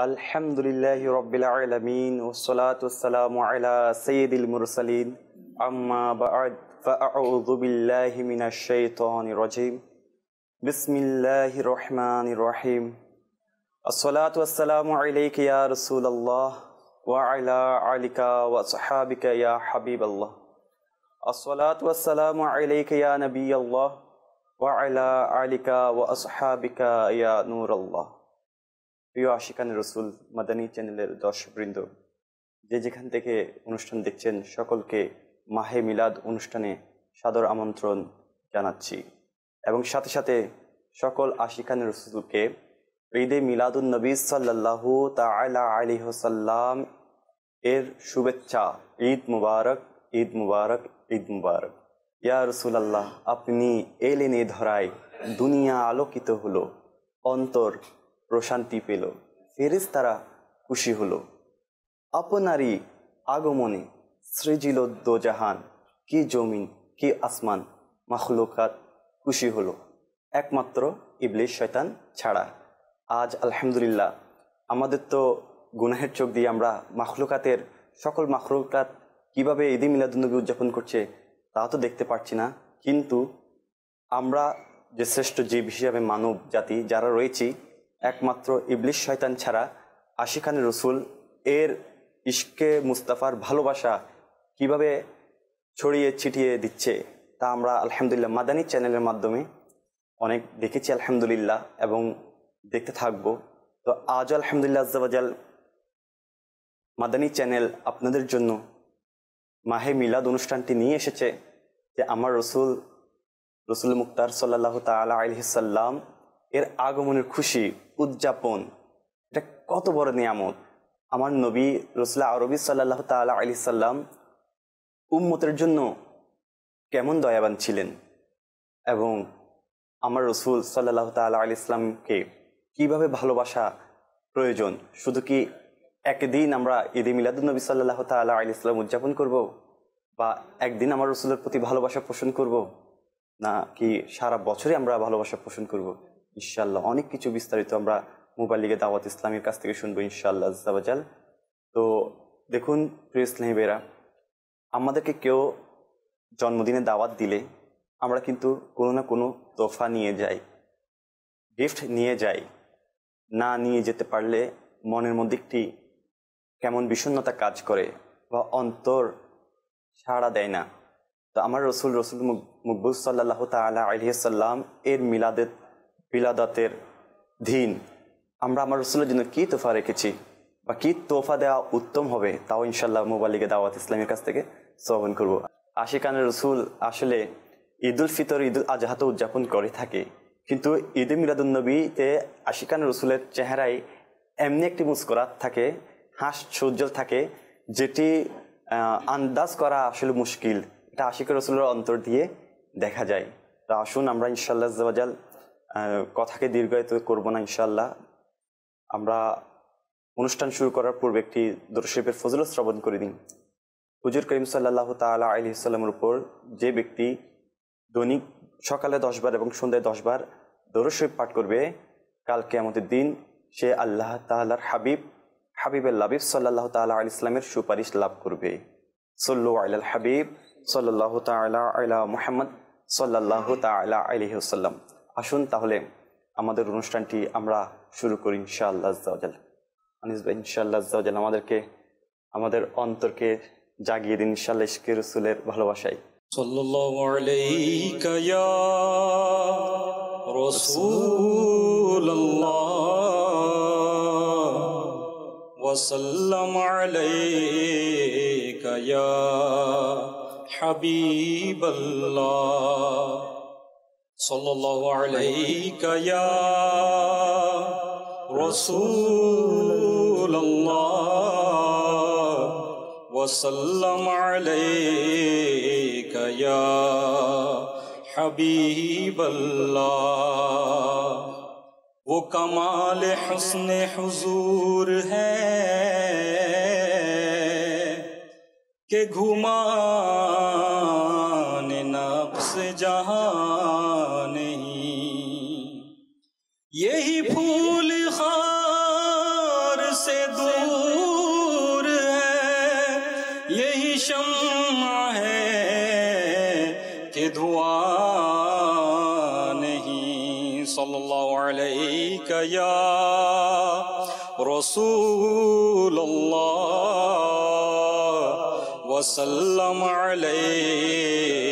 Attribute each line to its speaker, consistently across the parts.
Speaker 1: الحمد لله رب العالمين والصلاة والسلام على سيد المرسلين أما بعد فأعوذ بالله من الشيطان الرجيم بسم الله الرحمن الرحيم الصلاة والسلام عليك يا رسول الله وعلى عليك وصحابك يا حبيب الله الصلاة والسلام عليك يا نبي الله وعلى عليك وأصحابك يا نور الله প্রিয় আশিকান রসুল মাদানী চ্যানেলের দর্শকবৃন্দ যে যেখান থেকে অনুষ্ঠান দেখছেন সকলকে মাহে মিলাদ অনুষ্ঠানে সাদর আমন্ত্রণ জানাচ্ছি এবং সাথে সাথে সকল আশিকান রসুলকে ঈদে মিলাদুল নবী সাল্লাহু তালা আলী হোসাল্লাম এর শুভেচ্ছা ঈদ মুবারক ঈদ মুবারক ঈদ মুবারক ইয়া রসুলাল্লাহ আপনি এলেনে ধরায় দুনিয়া আলোকিত হলো অন্তর প্রশান্তি পেল ফেরেস তারা খুশি হলো আপনারই আগমনে সৃজিল দোজাহান কি জমিন কি আসমান মাখলুকাত খুশি হল একমাত্র ইবলিশ শয়তান ছাড়া আজ আলহামদুলিল্লাহ আমাদের তো গুনাহের চোখ দিয়ে আমরা মাখলুকাতের সকল মাখলুকাত কিভাবে ঈদি মিলাদুন্নবী উদযাপন করছে তা তো দেখতে পাচ্ছি না কিন্তু আমরা যে শ্রেষ্ঠ জীব হিসাবে মানব জাতি যারা রয়েছি একমাত্র ইবলিশ শয়তান ছাড়া আশি খান রসুল এর ইশকে মুস্তাফার ভালোবাসা কিভাবে ছড়িয়ে ছিটিয়ে দিচ্ছে তা আমরা আলহামদুলিল্লাহ মাদানী চ্যানেলের মাধ্যমে অনেক দেখেছি আলহামদুলিল্লাহ এবং দেখতে থাকব তো আজ আলহামদুলিল্লাহ আজাল মাদানী চ্যানেল আপনাদের জন্য মাহে মিলাদ অনুষ্ঠানটি নিয়ে এসেছে যে আমার রসুল রসুল মুক্তার সাল্লাহ তাল আলহিসাল্লাম এর আগমনের খুশি উদযাপন এটা কত বড় নিয়ামত আমার নবী রসুল্লাহ আরবি সাল্লাহ তালা আলি সাল্লাম উম্মতের জন্য কেমন দয়াবান ছিলেন এবং আমার রসুল সাল্লাহ তাল্লাহ আলি ইসলামকে কীভাবে ভালোবাসা প্রয়োজন শুধু কি একদিন আমরা ঈদে মিলাদুলনবী সাল্লাহ তাল্লাহ আলি ইসলাম উদযাপন করব বা একদিন আমার রসুলের প্রতি ভালোবাসা পোষণ করব না কি সারা বছরে আমরা ভালোবাসা পোষণ করব ইনশাল্লাহ অনেক কিছু বিস্তারিত আমরা মোবাইল লিগে দাওয়াত ইসলামের কাছ থেকে শুনবো ইনশাল্লাহ আজাল তো দেখুন প্রিয় ইসলামী বেরা আমাদেরকে কেউ জন্মদিনে দাওয়াত দিলে আমরা কিন্তু কোনো না কোনো তোফা নিয়ে যাই গিফট নিয়ে যাই না নিয়ে যেতে পারলে মনের মধ্যে একটি কেমন বিষণ্নতা কাজ করে বা অন্তর সাড়া দেয় না তো আমার রসুল রসুল মুকবুল সাল্লাহ তালা আলহিসাল্লাম এর মিলাদের বিলাদাতের দিন আমরা আমার রসুলের জন্য কী তোফা রেখেছি বা কী তোফা দেওয়া উত্তম হবে তাও ইনশাল্লাহ মোবালিকে দাওয়াত ইসলামের কাছ থেকে শ্রবণ করব আশিকানের রসুল আসলে ঈদুল ফিতর ঈদুল আজহা তো উদযাপন করে থাকে কিন্তু ঈদ মিলাদুলনবীতে আশিকান রসুলের চেহারায় এমনি একটি মুস্করাত থাকে হাস সজ্জল থাকে যেটি আন্দাজ করা আসলে মুশকিল এটা আশিক রসুলের অন্তর দিয়ে দেখা যায় তো আসুন আমরা ইনশাল্লাহ কথাকে দীর্ঘায়িত করব না ইনশাল্লাহ আমরা অনুষ্ঠান শুরু করার পূর্বে একটি দর্শকের ফজল শ্রবণ করে দিন হুজুর করিম সাল্লাহ তালা আলহিসাল্লামের উপর যে ব্যক্তি দৈনিক সকালে দশবার এবং সন্ধ্যায় দশবার দরশরীফ পাঠ করবে কালকে আমাদের দিন সে আল্লাহ তাল্লাহার হাবিব হাবিবের লাবিব সাল্লাহ তাল্লাহ আলি ইসলামের সুপারিশ লাভ করবে সল্লু আল হাবিব সাল্লাহ তাল্লাহ আল্লাহ মুহাম্মদ সাল্লাহ তাল্লাহ আলহিহসাল্লাম আসুন তাহলে আমাদের অনুষ্ঠানটি আমরা শুরু করি ইনশাআল্লাহ আনিস ভাই ইনশাআল্লাহ আমাদেরকে আমাদের অন্তরকে জাগিয়ে দিন ইনশাআল্লাহ ইশকে রসুলের ভালোবাসায়
Speaker 2: وسلم عليك يا حبيب হাবিবাল্লাহ صلی اللہ علیہ یا رسول اللہ وسلم علیہ یا حبیب اللہ وہ کمال حسن حضور ہے کہ گھما جہاں نہیں یہی پھول خار سے دور ہے یہی شمع ہے کہ دعا نہیں صلی اللہ علیہ یا رسول اللہ وسلم علیہ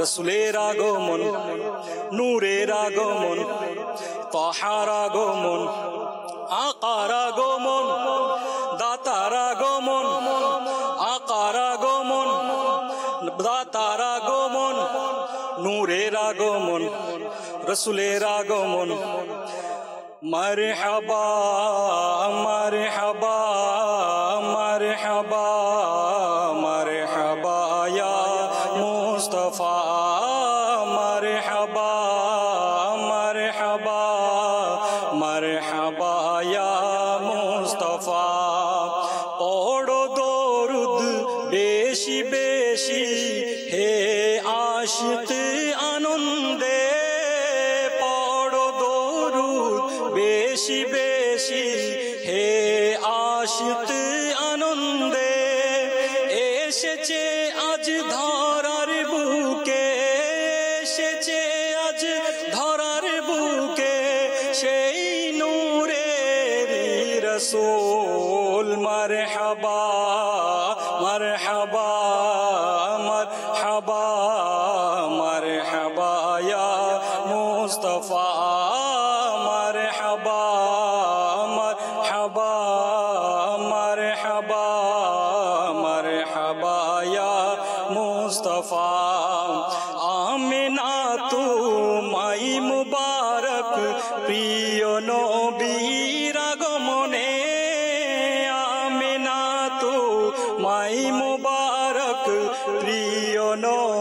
Speaker 2: রসুলের আগমন নূরের আগমন তহার আগমন আকার আগমন দাতার আগমন আকার আগমন দাতার আগমন নূরের আগমন রসুলের আগমন মারে হাবা মারে হাবা প্রিয় নয়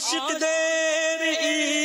Speaker 2: আশিকদের ঈদ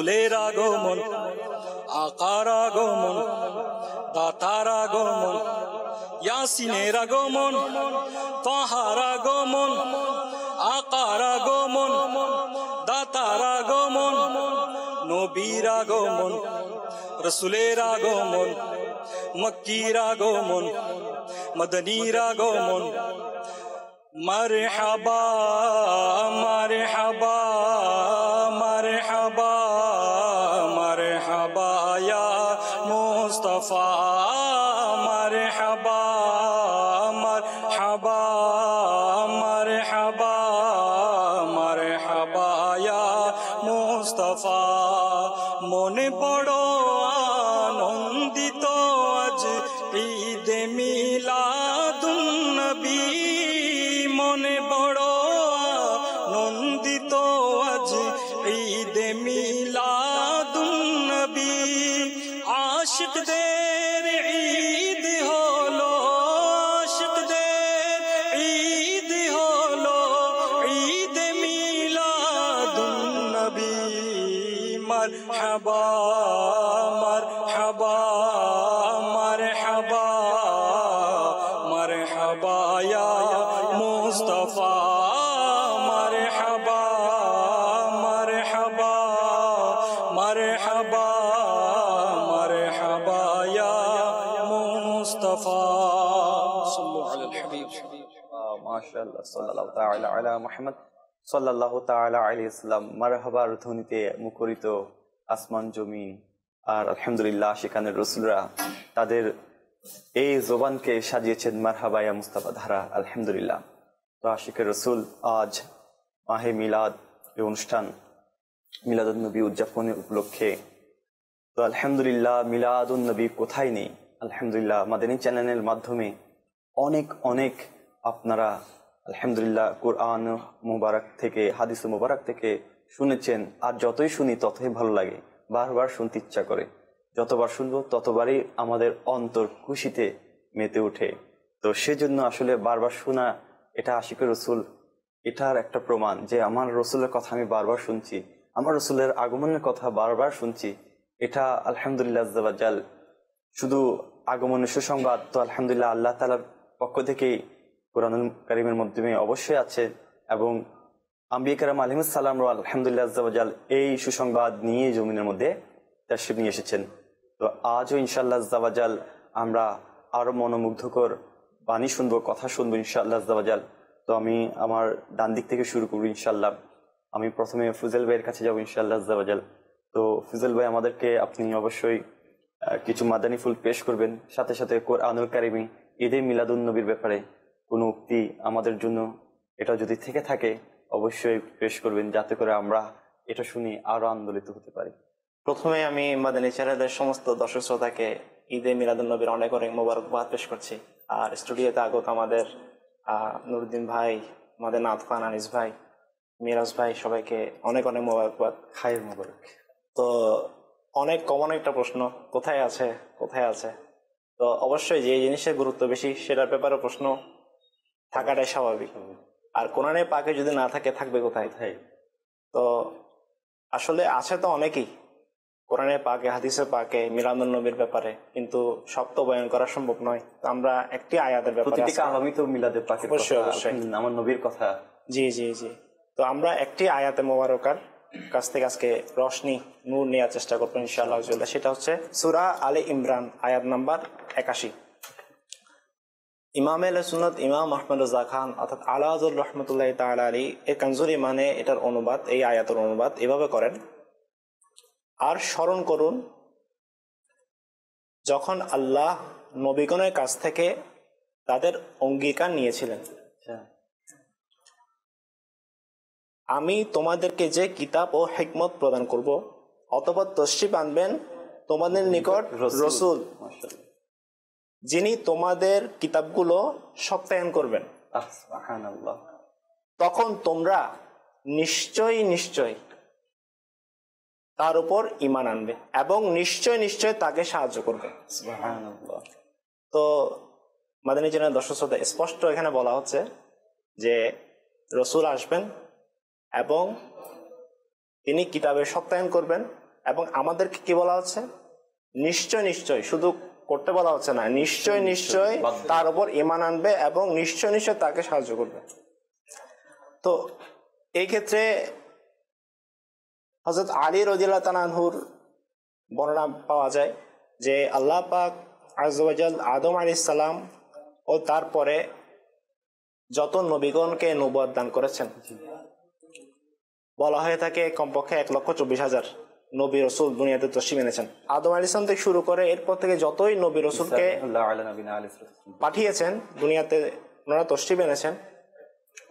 Speaker 2: فلرا گو من آکار گ من داتارا گم یا ساگ من پہارا گم آکارا گم داتارا گ من نبی راگ من رسولا گ من مکی راگو من مدنی راگ من مرحبا مارے با
Speaker 1: অনুষ্ঠান মুখরিত আসমান জমিন আর আলহামদুলিল্লাহ রসুলরা তাদের এই জোবানকে সাজিয়েছেন মুস্তাফা ধারা আলহামদুলিল্লাহ তো আশিকের রসুল আজ মাহে মিলাদ এই অনুষ্ঠান মিলাদুলনবী উদযাপনের উপলক্ষে তো আলহামদুলিল্লাহ মিলাদুলনবী কোথায় নেই আলহামদুলিল্লাহ মাদানী চ্যানেলের মাধ্যমে অনেক অনেক আপনারা আলহামদুলিল্লাহ কোরআন মুবারক থেকে হাদিস মুবারক থেকে শুনেছেন আর যতই শুনি ততই ভালো লাগে বারবার শুনতে ইচ্ছা করে যতবার শুনব ততবারই আমাদের অন্তর খুশিতে মেতে উঠে তো সেজন্য আসলে বারবার শোনা এটা আশিকের রসুল এটার একটা প্রমাণ যে আমার রসুলের কথা আমি বারবার শুনছি আমার রসুলের আগমনের কথা বারবার শুনছি এটা আলহামদুলিল্লাহ জাল শুধু আগমনের সুসংবাদ তো আলহামদুলিল্লাহ আল্লাহ তালার পক্ষ থেকেই কোরআন করিমের মাধ্যমে অবশ্যই আছে এবং আম্বিকারাম সালাম আলহামদুলিল্লাহ এই সুসংবাদ নিয়ে জমিনের মধ্যে তার নিয়ে এসেছেন তো আজও ইনশাল্লাহ জাওয়াজাল আমরা আরও মনোমুগ্ধকর বাণী শুনবো কথা শুনবো ইনশাআল্লাহ জাওয়াজাল তো আমি আমার ডান দিক থেকে শুরু করবো ইনশাল্লাহ আমি প্রথমে ফুজেল ভাইয়ের কাছে যাবো ইনশাআল্লাহ জাওয়াজাল তো ফুজেল ভাই আমাদেরকে আপনি অবশ্যই কিছু মাদানি ফুল পেশ করবেন সাথে সাথে কোরআনুল কারিমি ঈদে মিলাদুল নবীর ব্যাপারে কোনো উক্তি আমাদের জন্য এটা যদি থেকে থাকে অবশ্যই পেশ করবেন যাতে করে আমরা এটা শুনি আরো আন্দোলিত
Speaker 3: হতে পারি প্রথমে আমি মাদানী চেহারাদের সমস্ত দর্শক শ্রোতাকে ঈদে নবীর অনেক অনেক মোবারকবাদ পেশ করছি আর স্টুডিওতে আগত আমাদের নুরুদ্দিন ভাই আমাদের নাথ খান আনিস ভাই মিরাজ ভাই সবাইকে অনেক অনেক মোবারকবাদ খায়ের মোবারক তো অনেক কমন একটা প্রশ্ন কোথায় আছে কোথায় আছে তো অবশ্যই যে জিনিসের গুরুত্ব বেশি সেটার ব্যাপারে প্রশ্ন থাকাটাই স্বাভাবিক আর কোরআনে পাকে যদি না থাকে থাকবে কোথায় তো আসলে আছে তো অনেকেই কোরআনে পাকে হাদিসে পাকে মিরানুল নবীর ব্যাপারে কিন্তু সব তো বয়ন করা সম্ভব নয় তো আমরা একটি আয়াতের ব্যাপারে পাকে অবশ্যই অবশ্যই আমার নবীর কথা জি জি জি তো আমরা একটি আয়াতে মোবারকার কাছ থেকে আজকে রশনি নূর নেওয়ার চেষ্টা করবো ইনশাআল্লাহ সেটা হচ্ছে সুরা আলে ইমরান আয়াত নাম্বার একাশি ইমাম সুনত ইমাম আহমদ রাজা খান অর্থাৎ আলাহাজুর রহমতুল্লাহ তাল আলী এ কাঞ্জুরি মানে এটার অনুবাদ এই আয়াতের অনুবাদ এভাবে করেন আর স্মরণ করুন যখন আল্লাহ নবীগণের কাছ থেকে তাদের অঙ্গীকার নিয়েছিলেন আমি তোমাদেরকে যে কিতাব ও হেকমত প্রদান করব অতপর তশ্রিপ আনবেন তোমাদের নিকট রসুল যিনি তোমাদের কিতাবগুলো সপ্তায়ন করবেন তখন তোমরা নিশ্চয় নিশ্চয় তার উপর ইমান আনবে এবং নিশ্চয় নিশ্চয় তাকে সাহায্য করবে তো মাদানী জেনার দর্শক শ্রদ্ধা স্পষ্ট এখানে বলা হচ্ছে যে রসুল আসবেন এবং তিনি কিতাবে সপ্তায়ন করবেন এবং আমাদেরকে কি বলা হচ্ছে নিশ্চয় নিশ্চয় শুধু করতে বলা হচ্ছে না নিশ্চয় নিশ্চয় তার উপর ইমান আনবে এবং নিশ্চয় নিশ্চয় তাকে সাহায্য করবে তো এই ক্ষেত্রে হজরত আলী রজিল্লা তানহুর বর্ণনা পাওয়া যায় যে আল্লাহ পাক আজাল আদম আলী সালাম ও তারপরে যত নবীগণকে নবদান দান করেছেন বলা হয়ে থাকে কমপক্ষে এক লক্ষ চব্বিশ হাজার নবী রসুল দুনিয়াতে তসিম এনেছেন আদম আলী ইসলাম থেকে শুরু করে এরপর থেকে যতই নবী রসুলকে পাঠিয়েছেন দুনিয়াতে ওনারা তসিম এনেছেন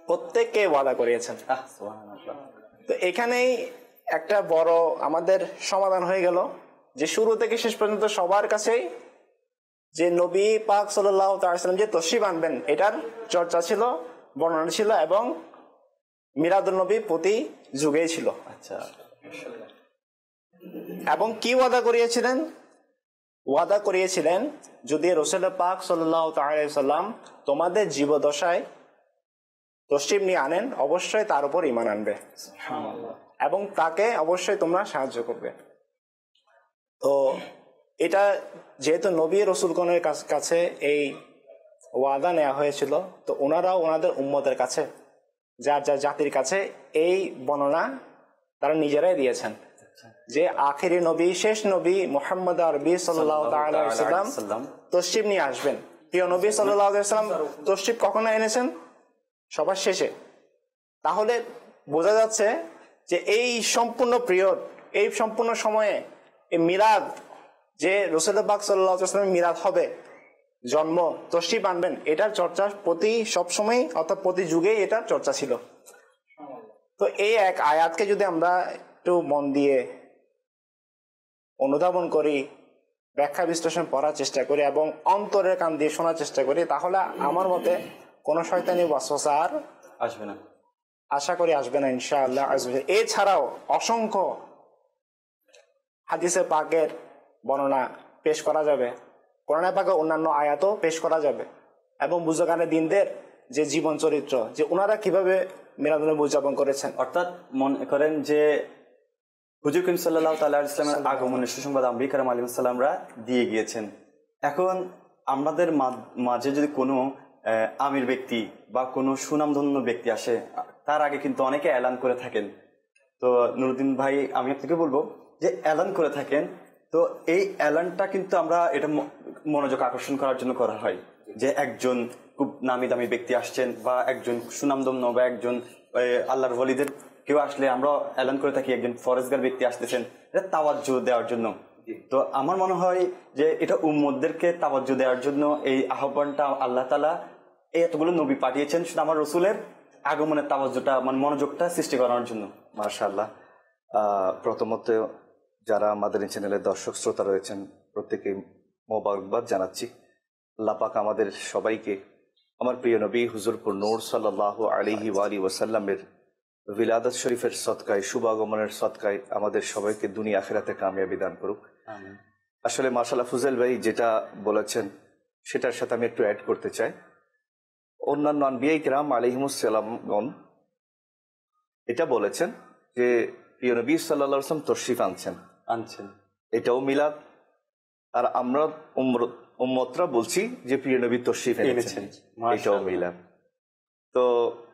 Speaker 3: প্রত্যেককে ওয়াদা করিয়েছেন তো এখানেই একটা বড় আমাদের সমাধান হয়ে গেল যে শুরু থেকে শেষ পর্যন্ত সবার কাছেই যে নবী পাক সাল্লাহ তাল্লাম যে তসিব আনবেন এটার চর্চা ছিল বর্ণনা ছিল এবং মিরাদুল নবী প্রতি যুগেই ছিল আচ্ছা এবং কি ওয়াদা করিয়েছিলেন ওয়াদা করিয়েছিলেন যদি রসুল পাক সাল্লাম তোমাদের জীবদশায় তসিম নিয়ে আনেন অবশ্যই তার উপর ইমান আনবে এবং তাকে অবশ্যই তোমরা সাহায্য করবে তো এটা যেহেতু নবী রসুলগণের কাছে এই ওয়াদা নেওয়া হয়েছিল তো ওনারাও ওনাদের উম্মতের কাছে যার যার জাতির কাছে এই বর্ণনা তারা নিজেরাই দিয়েছেন যে আখেরি নবী শেষ নবী মোহাম্মদ আরবি সাল্লাম তসিব নিয়ে আসবেন প্রিয় নবী সাল্লাম তসিব কখন এনেছেন সবার শেষে তাহলে বোঝা যাচ্ছে যে এই সম্পূর্ণ প্রিয় এই সম্পূর্ণ সময়ে এই মিরাদ যে রসুলবাগ সাল্লাহাম মিরাদ হবে জন্ম তসিব আনবেন এটার চর্চা প্রতি সবসময় অর্থাৎ প্রতি যুগে এটার চর্চা ছিল তো এই এক আয়াতকে যদি আমরা একটু মন দিয়ে অনুধাবন করি ব্যাখ্যা বিশ্লেষণ পড়ার চেষ্টা করি এবং অন্তরের কান দিয়ে শোনার চেষ্টা করি তাহলে আমার মতে কোনো শয়তানি বাসা আর আসবে না আশা করি আসবে না ইনশাআল্লাহ আসবে এছাড়াও অসংখ্য হাদিসে পাকের বর্ণনা পেশ করা যাবে করোনায় পাকে অন্যান্য আয়াতও পেশ করা যাবে এবং বুজগানে দিনদের যে জীবন চরিত্র যে ওনারা কিভাবে মিলাদুল উদযাপন করেছেন অর্থাৎ মনে করেন যে হুজুর করিম সাল্লাহ
Speaker 1: তাল্লাহ ইসলামের আগমনের সুসংবাদ আম্বিকার আলিমসাল্লামরা দিয়ে গিয়েছেন এখন আমাদের মাঝে যদি কোনো আমির ব্যক্তি বা কোনো সুনামধন্য ব্যক্তি আসে তার আগে কিন্তু অনেকে অ্যালান করে থাকেন তো নুরুদ্দিন ভাই আমি আপনাকে বলবো যে অ্যালান করে থাকেন তো এই অ্যালানটা কিন্তু আমরা এটা মনোযোগ আকর্ষণ করার জন্য করা হয় যে একজন খুব নামি দামি ব্যক্তি আসছেন বা একজন সুনামধন্য বা একজন আল্লাহর বলিদের কেউ আসলে আমরা অ্যালান করে থাকি একজন ফরেস্টগার ব্যক্তি আসতেছেন এটা তাওয়াজ্য দেওয়ার জন্য তো আমার মনে হয় যে এটা উম্মদদেরকে তাওয়াজ দেওয়ার জন্য এই আহ্বানটা আল্লাহ তালা এই এতগুলো নবী পাঠিয়েছেন শুধু আমার রসুলের
Speaker 4: আগমনের তাওয়াজটা মানে মনোযোগটা সৃষ্টি করানোর জন্য মার্শাল্লাহ প্রথমত যারা আমাদের এই চ্যানেলের দর্শক শ্রোতা রয়েছেন প্রত্যেকে মোবারকবাদ জানাচ্ছি লাপাক আমাদের সবাইকে আমার প্রিয় নবী হুজুরপুর নূর সাল্লাহ আলিহি ওয়ালি ওয়াসাল্লামের বিলাদত শরীফের সৎকায় শুভ আগমনের সৎকায় আমাদের সবাইকে দুনিয়া ফেরাতে কামিয়াবি দান করুক আসলে মার্শাল ফুজেল ভাই যেটা বলেছেন সেটার সাথে আমি একটু অ্যাড করতে চাই অন্যান্য আনবিআই কিরাম আলিহিমুসালামগণ এটা বলেছেন যে প্রিয় নবী সাল্লা আসলাম তশরিফ আনছেন আনছেন এটাও মিলাদ আর আমরা উম্মতরা বলছি যে প্রিয় নবী তশরিফ এনেছেন এটাও মিলাদ তো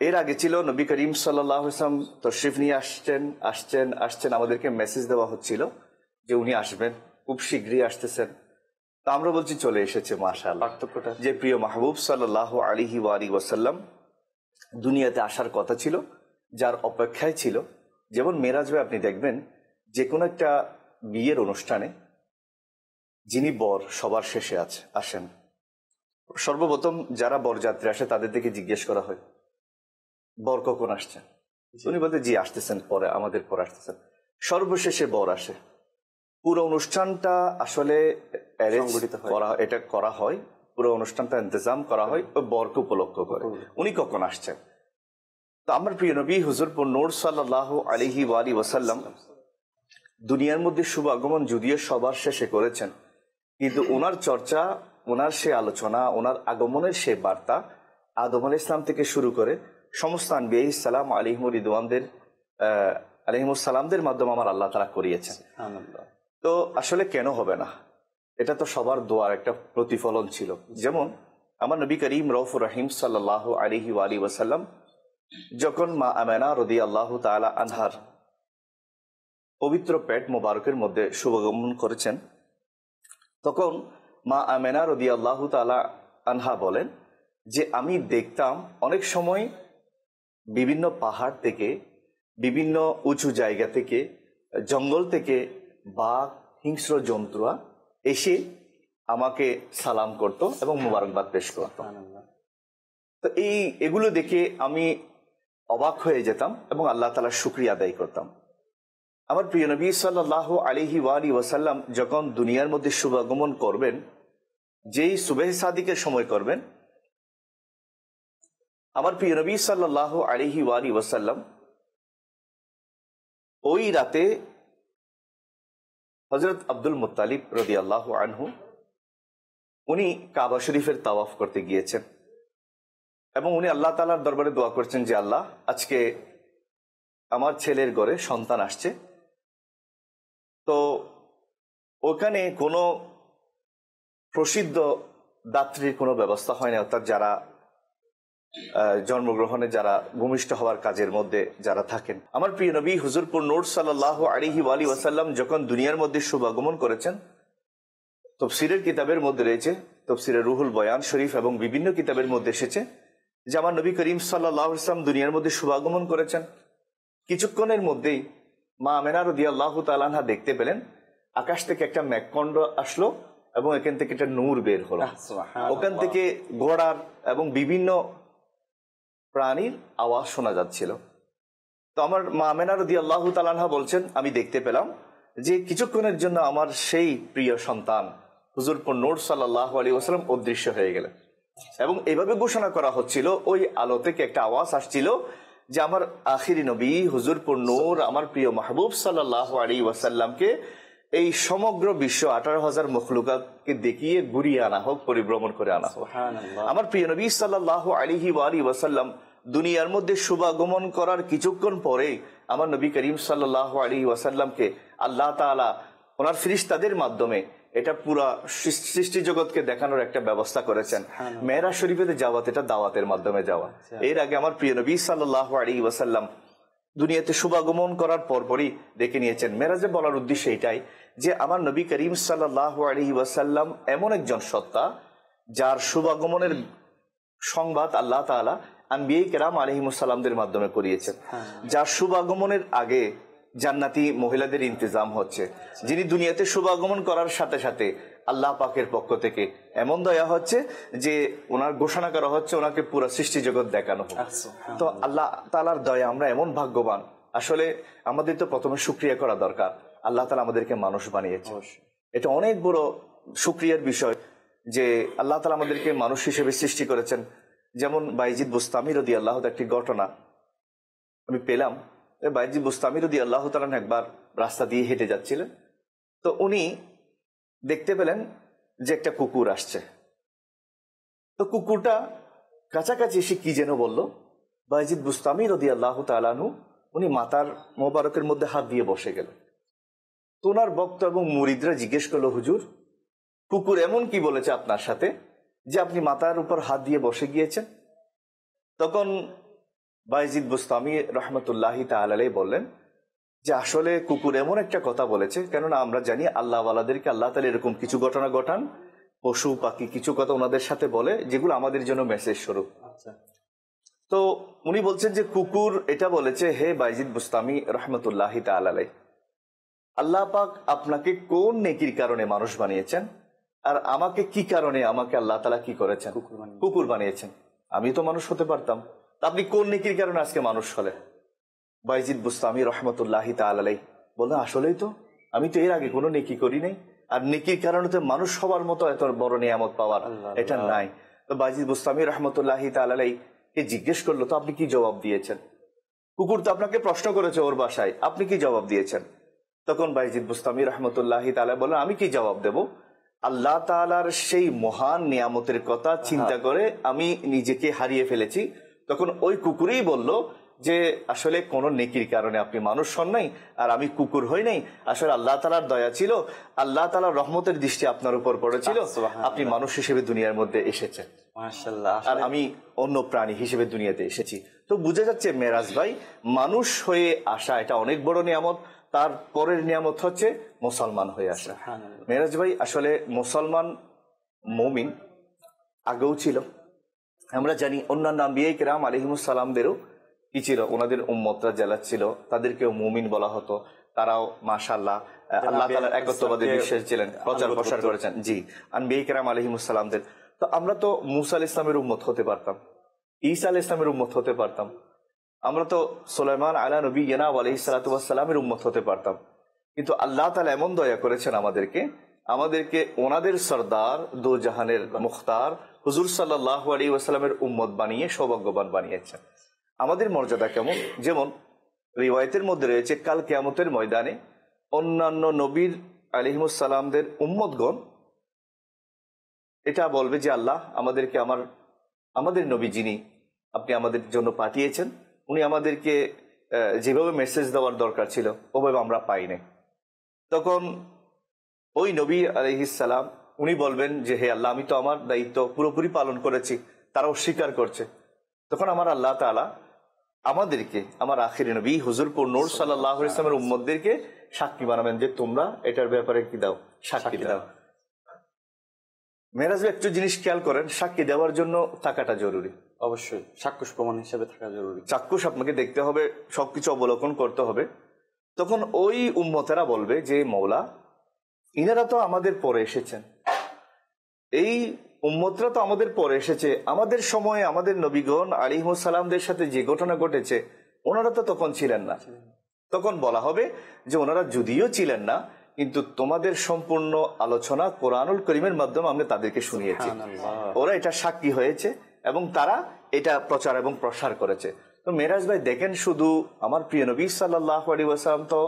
Speaker 4: এর আগে ছিল নবী করিম সাল্লাম তশরিফ নিয়ে আসছেন আসছেন আসছেন আমাদেরকে মেসেজ দেওয়া হচ্ছিল যে উনি আসবেন খুব শীঘ্রই আসতেছেন তা আমরা বলছি চলে এসেছে মাশাল পার্থক্যটা যে প্রিয় মাহবুব সাল্লাহ আলিহি ওয়ারি ওয়াসাল্লাম দুনিয়াতে আসার কথা ছিল যার অপেক্ষায় ছিল যেমন মেরাজ ভাই আপনি দেখবেন যে কোনো একটা বিয়ের অনুষ্ঠানে যিনি বর সবার শেষে আছে আসেন সর্বপ্রথম যারা বরযাত্রী আসে তাদের থেকে জিজ্ঞেস করা হয় বর কখন আসছেন উনি বলতে জি আসতেছেন পরে আমাদের পরে আসতেছেন সর্বশেষে বর আসে পুরো অনুষ্ঠানটা আসলে করা এটা করা হয় পুরো অনুষ্ঠানটা ইন্তজাম করা হয় ও বরকে উপলক্ষ করে উনি কখন আসছেন তো আমার প্রিয় নবী হুজুরপুর নোর সাল্লাহ আলিহি ওয়ালি ওয়াসাল্লাম দুনিয়ার মধ্যে শুভ আগমন যদিও সবার শেষে করেছেন কিন্তু ওনার চর্চা ওনার সে আলোচনা ওনার আগমনের সে বার্তা আদম আল ইসলাম থেকে শুরু করে সমস্ত আনবিআ ইসালাম আলিহমুর ইদওয়ানদের আলিহিমুসালামদের মাধ্যমে আমার আল্লাহ তারা করিয়েছেন তো আসলে কেন হবে না এটা তো সবার দোয়ার একটা প্রতিফলন ছিল যেমন আমার নবী করিম রৌফুর রহিম সাল্লাহ আলিহি আলী ওয়াসাল্লাম যখন মা আমেনা রদি আল্লাহ তালা আনহার পবিত্র পেট মোবারকের মধ্যে শুভগমন করেছেন তখন মা আমেনা রদি আল্লাহ তালা আনহা বলেন যে আমি দেখতাম অনেক সময় বিভিন্ন পাহাড় থেকে বিভিন্ন উঁচু জায়গা থেকে জঙ্গল থেকে বাঘ হিংস্র জন্তুরা এসে আমাকে সালাম করত এবং মোবারকবাদ পেশ করত তো এই এগুলো দেখে আমি অবাক হয়ে যেতাম এবং আল্লাহ তালা শুক্রিয়া আদায় করতাম আমার প্রিয় নবী সাল্লাহ আলিহি ওয়ালি ওয়াসাল্লাম যখন দুনিয়ার মধ্যে শুভাগমন করবেন যেই সুবেহ সাদিকের সময় করবেন আমার প্রিয় নবী সাল্লাহ আলিহি ওয়ারি ওয়াসাল্লাম ওই রাতে হজরত আব্দুল মুতালিব রদি আল্লাহ আনহু উনি কাবা শরীফের তাওয়াফ করতে গিয়েছেন এবং উনি আল্লাহ তালার দরবারে দোয়া করছেন যে আল্লাহ আজকে আমার ছেলের ঘরে সন্তান আসছে তো ওখানে কোনো প্রসিদ্ধ দাত্রীর কোনো ব্যবস্থা হয় না অর্থাৎ যারা জন্মগ্রহণে যারা ভূমিষ্ঠ হওয়ার কাজের মধ্যে যারা থাকেন আমার প্রিয় নবী হুজুরপুর নোর সাল্লাহ আলিহি আলী ওয়াসাল্লাম যখন দুনিয়ার মধ্যে শুভাগমন করেছেন তফসিরের কিতাবের মধ্যে রয়েছে তফসিরের রুহুল বয়ান শরীফ এবং বিভিন্ন কিতাবের মধ্যে এসেছে যে আমার নবী করিম সাল্লাহ ইসলাম দুনিয়ার মধ্যে শুভাগমন করেছেন কিছুক্ষণের মধ্যেই মা আমেনা আল্লাহ তালানহা দেখতে পেলেন আকাশ থেকে একটা ম্যাককণ্ড আসলো এবং এখান থেকে একটা নূর বের হলো ওখান থেকে ঘোড়ার এবং বিভিন্ন প্রাণীর আওয়াজ শোনা যাচ্ছিল তো আমার মামেনা রদি আল্লাহ তালানহা বলছেন আমি দেখতে পেলাম যে কিছুক্ষণের জন্য আমার সেই প্রিয় সন্তান হুজুরপুর নোর সাল্লাহ আলী ওসালাম অদৃশ্য হয়ে গেলেন এবং এভাবে ঘোষণা করা হচ্ছিল ওই আলো থেকে একটা আওয়াজ আসছিল যে আমার আখিরি নবী হুজুরপুর নূর আমার প্রিয় মাহবুব সাল্লাহ আলী ওয়াসাল্লামকে এই সমগ্র বিশ্ব আঠারো হাজার মখলুকাকে দেখিয়ে ঘুরিয়ে আনা হোক পরিভ্রমণ করে আনা হোক আমার প্রিয় নবী সাল্লাহ আলিহি আলী ওয়াসাল্লাম দুনিয়ার মধ্যে শুভাগমন করার কিছুক্ষণ পরে আমার নবী করিম সাল্লাহ আলী ওয়াসাল্লামকে আল্লাহ তালা ওনার ফিরিস্তাদের মাধ্যমে এটা পুরা সৃষ্টি জগৎকে দেখানোর একটা ব্যবস্থা করেছেন মেহরা শরীফেতে যাওয়াত এটা দাওয়াতের মাধ্যমে যাওয়া আচ্ছা। এর আগে আমার প্রিয় নবী সাল্লাহ আলী ওয়াসাল্লাম দুনিয়াতে শুভাগমন করার পরপরই ডেকে নিয়েছেন মেরাজে বলার উদ্দেশ্য এটাই যে আমার নবী করিম সাল্লাহ আলহি ওয়াসাল্লাম এমন একজন সত্তা যার শুভাগমনের সংবাদ আল্লাহ তালা আম্বিয়াই কেরাম আলহিমুসাল্লামদের মাধ্যমে করিয়েছেন হ্যাঁ। যার শুভাগমনের আগে জান্নাতি মহিলাদের ইন্তজাম হচ্ছে যিনি দুনিয়াতে শুভাগমন করার সাথে সাথে আল্লাহ পাকের পক্ষ থেকে এমন দয়া হচ্ছে যে ওনার ঘোষণা করা হচ্ছে ওনাকে পুরো সৃষ্টি জগৎ দেখানো আচ্ছা, তো আল্লাহ তালার দয়া আমরা এমন ভাগ্যবান আসলে আমাদের তো প্রথমে সুক্রিয়া করা দরকার আল্লাহ তালা আমাদেরকে মানুষ বানিয়েছে এটা অনেক বড় সুক্রিয়ার বিষয় যে আল্লাহ তালা আমাদেরকে মানুষ হিসেবে সৃষ্টি করেছেন যেমন বাইজিদ বুস্তামির রদি আল্লাহ একটি ঘটনা আমি পেলাম বাইজিদ বুস্তামির রদি আল্লাহ তালান একবার রাস্তা দিয়ে হেঁটে যাচ্ছিলেন তো উনি দেখতে পেলেন যে একটা কুকুর আসছে তো কুকুরটা কাছাকাছি এসে কি যেন বলল বাইজিদ বুস্তামি রদি আল্লাহ তালানু উনি মাতার মোবারকের মধ্যে হাত দিয়ে বসে তো তোনার বক্ত এবং মুরিদরা জিজ্ঞেস করলো হুজুর কুকুর এমন কি বলেছে আপনার সাথে যে আপনি মাতার উপর হাত দিয়ে বসে গিয়েছেন তখন বাইজিদ বুস্তামি রহমতুল্লাহি তাহলে বললেন যে আসলে কুকুর এমন একটা কথা বলেছে কেননা আমরা জানি আল্লাহওয়ালাদেরকে আল্লাহ তালা এরকম কিছু ঘটনা ঘটান পশু পাখি কিছু কথা ওনাদের সাথে বলে যেগুলো আমাদের জন্য মেসেজ স্বরূপ আচ্ছা। তো উনি বলছেন যে কুকুর এটা বলেছে হে বাইজিদ বুস্তামি রহমতুল্লাহ তালাই আল্লাহ পাক আপনাকে কোন নেকির কারণে মানুষ বানিয়েছেন আর আমাকে কি কারণে আমাকে আল্লাহ তালা কি করেছেন কুকুর বানিয়েছেন আমি তো মানুষ হতে পারতাম আপনি কোন নেকির কারণে আজকে মানুষ হলেন বাইজিদ বুস্তামি রহমতুল্লাহি তালাই বললো আসলেই তো আমি তো এর আগে কোনো নেকি করি নাই আর নেকির কারণে তো মানুষ সবার মতো এত বড় নিয়ামত পাওয়ার এটা নাই তো বাইজিদ বুস্তামি রহমতুল্লাহি তালাই কে জিজ্ঞেস করলো তো আপনি কি জবাব দিয়েছেন কুকুর তো আপনাকে প্রশ্ন করেছে ওর বাসায় আপনি কি জবাব দিয়েছেন তখন বাইজিদ বুস্তামি রহমতুল্লাহি তালা বলেন আমি কি জবাব দেব আল্লাহ তালার সেই মহান নিয়ামতের কথা চিন্তা করে আমি নিজেকে হারিয়ে ফেলেছি তখন ওই কুকুরেই বলল যে আসলে কোনো নেকির কারণে আপনি মানুষ হন নাই আর আমি কুকুর হই নাই আসলে আল্লাহ তালার দয়া ছিল আল্লাহ তালার রহমতের দৃষ্টি আপনার উপর পড়েছিল আপনি মানুষ হিসেবে দুনিয়ার মধ্যে এসেছেন আর আমি অন্য প্রাণী হিসেবে দুনিয়াতে এসেছি তো বুঝে যাচ্ছে মেরাজ ভাই মানুষ হয়ে আসা এটা অনেক বড় নিয়ামত তার পরের নিয়ামত হচ্ছে মুসলমান হয়ে আসা মেরাজ ভাই আসলে মুসলমান মমিন আগেও ছিল আমরা জানি অন্যান্য আম্বিয়াই কেরাম আলহিমুসালামদেরও কি ছিল ওনাদের উম্মতরা জেলা ছিল তাদেরকেও মুমিন বলা হতো তারাও মাশাল্লাহ আল্লাহ তালার একত্ববাদে বিশ্বাস ছিলেন প্রচার প্রসার করেছেন জি আনবি কেরাম আলহিমুসাল্লামদের তো আমরা তো মুসাল ইসলামের উম্মত হতে পারতাম ঈসা আল ইসলামের উম্মত হতে পারতাম আমরা তো সোলাইমান আলা নবী ইয়ানা আলহি সালাতামের উম্মত হতে পারতাম কিন্তু আল্লাহ তালা এমন দয়া করেছেন আমাদেরকে আমাদেরকে ওনাদের সর্দার দু জাহানের মুখতার হুজুর সাল্লাহ আলী ওয়াসালামের উম্মত বানিয়ে সৌভাগ্যবান বানিয়েছেন আমাদের মর্যাদা কেমন যেমন রিওয়ায়তের মধ্যে রয়েছে কাল কেয়ামতের ময়দানে অন্যান্য নবীর আলিহিমুসালামদের উম্মদগণ এটা বলবে যে আল্লাহ আমাদেরকে আমার আমাদের নবী যিনি আপনি আমাদের জন্য পাঠিয়েছেন উনি আমাদেরকে যেভাবে মেসেজ দেওয়ার দরকার ছিল ওভাবে আমরা পাইনি তখন ওই নবী আলিহিসাল্লাম উনি বলবেন যে হে আল্লাহ আমি তো আমার দায়িত্ব পুরোপুরি পালন করেছি তারা অস্বীকার করছে তখন আমার আল্লাহ তালা আমাদেরকে আমার আখির নবী হুজুরপুর নূর সাল্লাহ ইসলামের উম্মদদেরকে সাক্ষী বানাবেন যে তোমরা এটার ব্যাপারে কি দাও সাক্ষী দাও মেরাজ একটু জিনিস খেয়াল করেন সাক্ষী দেওয়ার জন্য থাকাটা জরুরি অবশ্যই সাক্ষুষ প্রমাণ হিসেবে থাকা জরুরি চাক্ষুষ আপনাকে দেখতে হবে সবকিছু অবলোকন করতে হবে তখন ওই উম্মতেরা বলবে যে মৌলা ইনারা তো আমাদের পরে এসেছেন এই উম্মতরা তো আমাদের পরে এসেছে আমাদের সময়ে আমাদের নবীগণ আলিহসালামদের সাথে যে ঘটনা ঘটেছে ওনারা তো তখন ছিলেন না তখন বলা হবে যে ওনারা যদিও ছিলেন না কিন্তু তোমাদের সম্পূর্ণ আলোচনা কোরআনুল করিমের মাধ্যমে আমরা তাদেরকে শুনিয়েছি ওরা এটা সাক্ষী হয়েছে এবং তারা এটা প্রচার এবং প্রসার করেছে তো মেরাজ ভাই দেখেন শুধু আমার প্রিয় নবী সাল্লাহ আলী ওয়াসালাম তো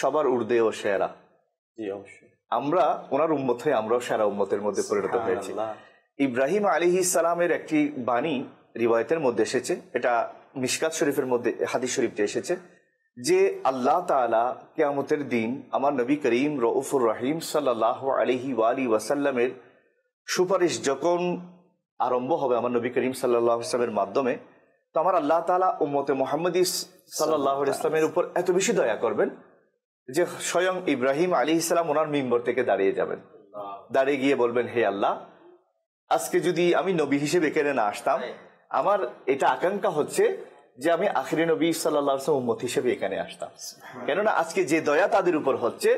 Speaker 4: সবার উর্দে ও সেরা আমরা ওনার উন্মত হয়ে আমরাও সেরা উন্মতের মধ্যে পরিণত হয়েছি ইব্রাহিম আলী ইসালামের একটি বাণী রিবায়তের মধ্যে এসেছে এটা মিশকাত শরীফের মধ্যে হাদিস শরীফটি এসেছে যে আল্লাহ তালা কেয়ামতের দিন আমার নবী করিম রৌফুর রাহিম সাল্লাহ আলহি ওয়ালি ওয়াসাল্লামের সুপারিশ যখন আরম্ভ হবে আমার নবী করিম সাল্লাহ ইসলামের মাধ্যমে তো আমার আল্লাহ তালা উম্মতে মোহাম্মদ সাল্লাহ ইসলামের উপর এত বেশি দয়া করবেন যে স্বয়ং ইব্রাহিম আলী ইসলাম ওনার মিম্বর থেকে দাঁড়িয়ে যাবেন দাঁড়িয়ে গিয়ে বলবেন হে আল্লাহ আজকে যদি আমি নবী হিসেবে কেড়ে না আসতাম আমার এটা আকাঙ্ক্ষা হচ্ছে যে আমি আখিরে নবী সাল্লা উম্মত হিসেবে এখানে আসতাম কেননা আজকে যে দয়া তাদের উপর হচ্ছে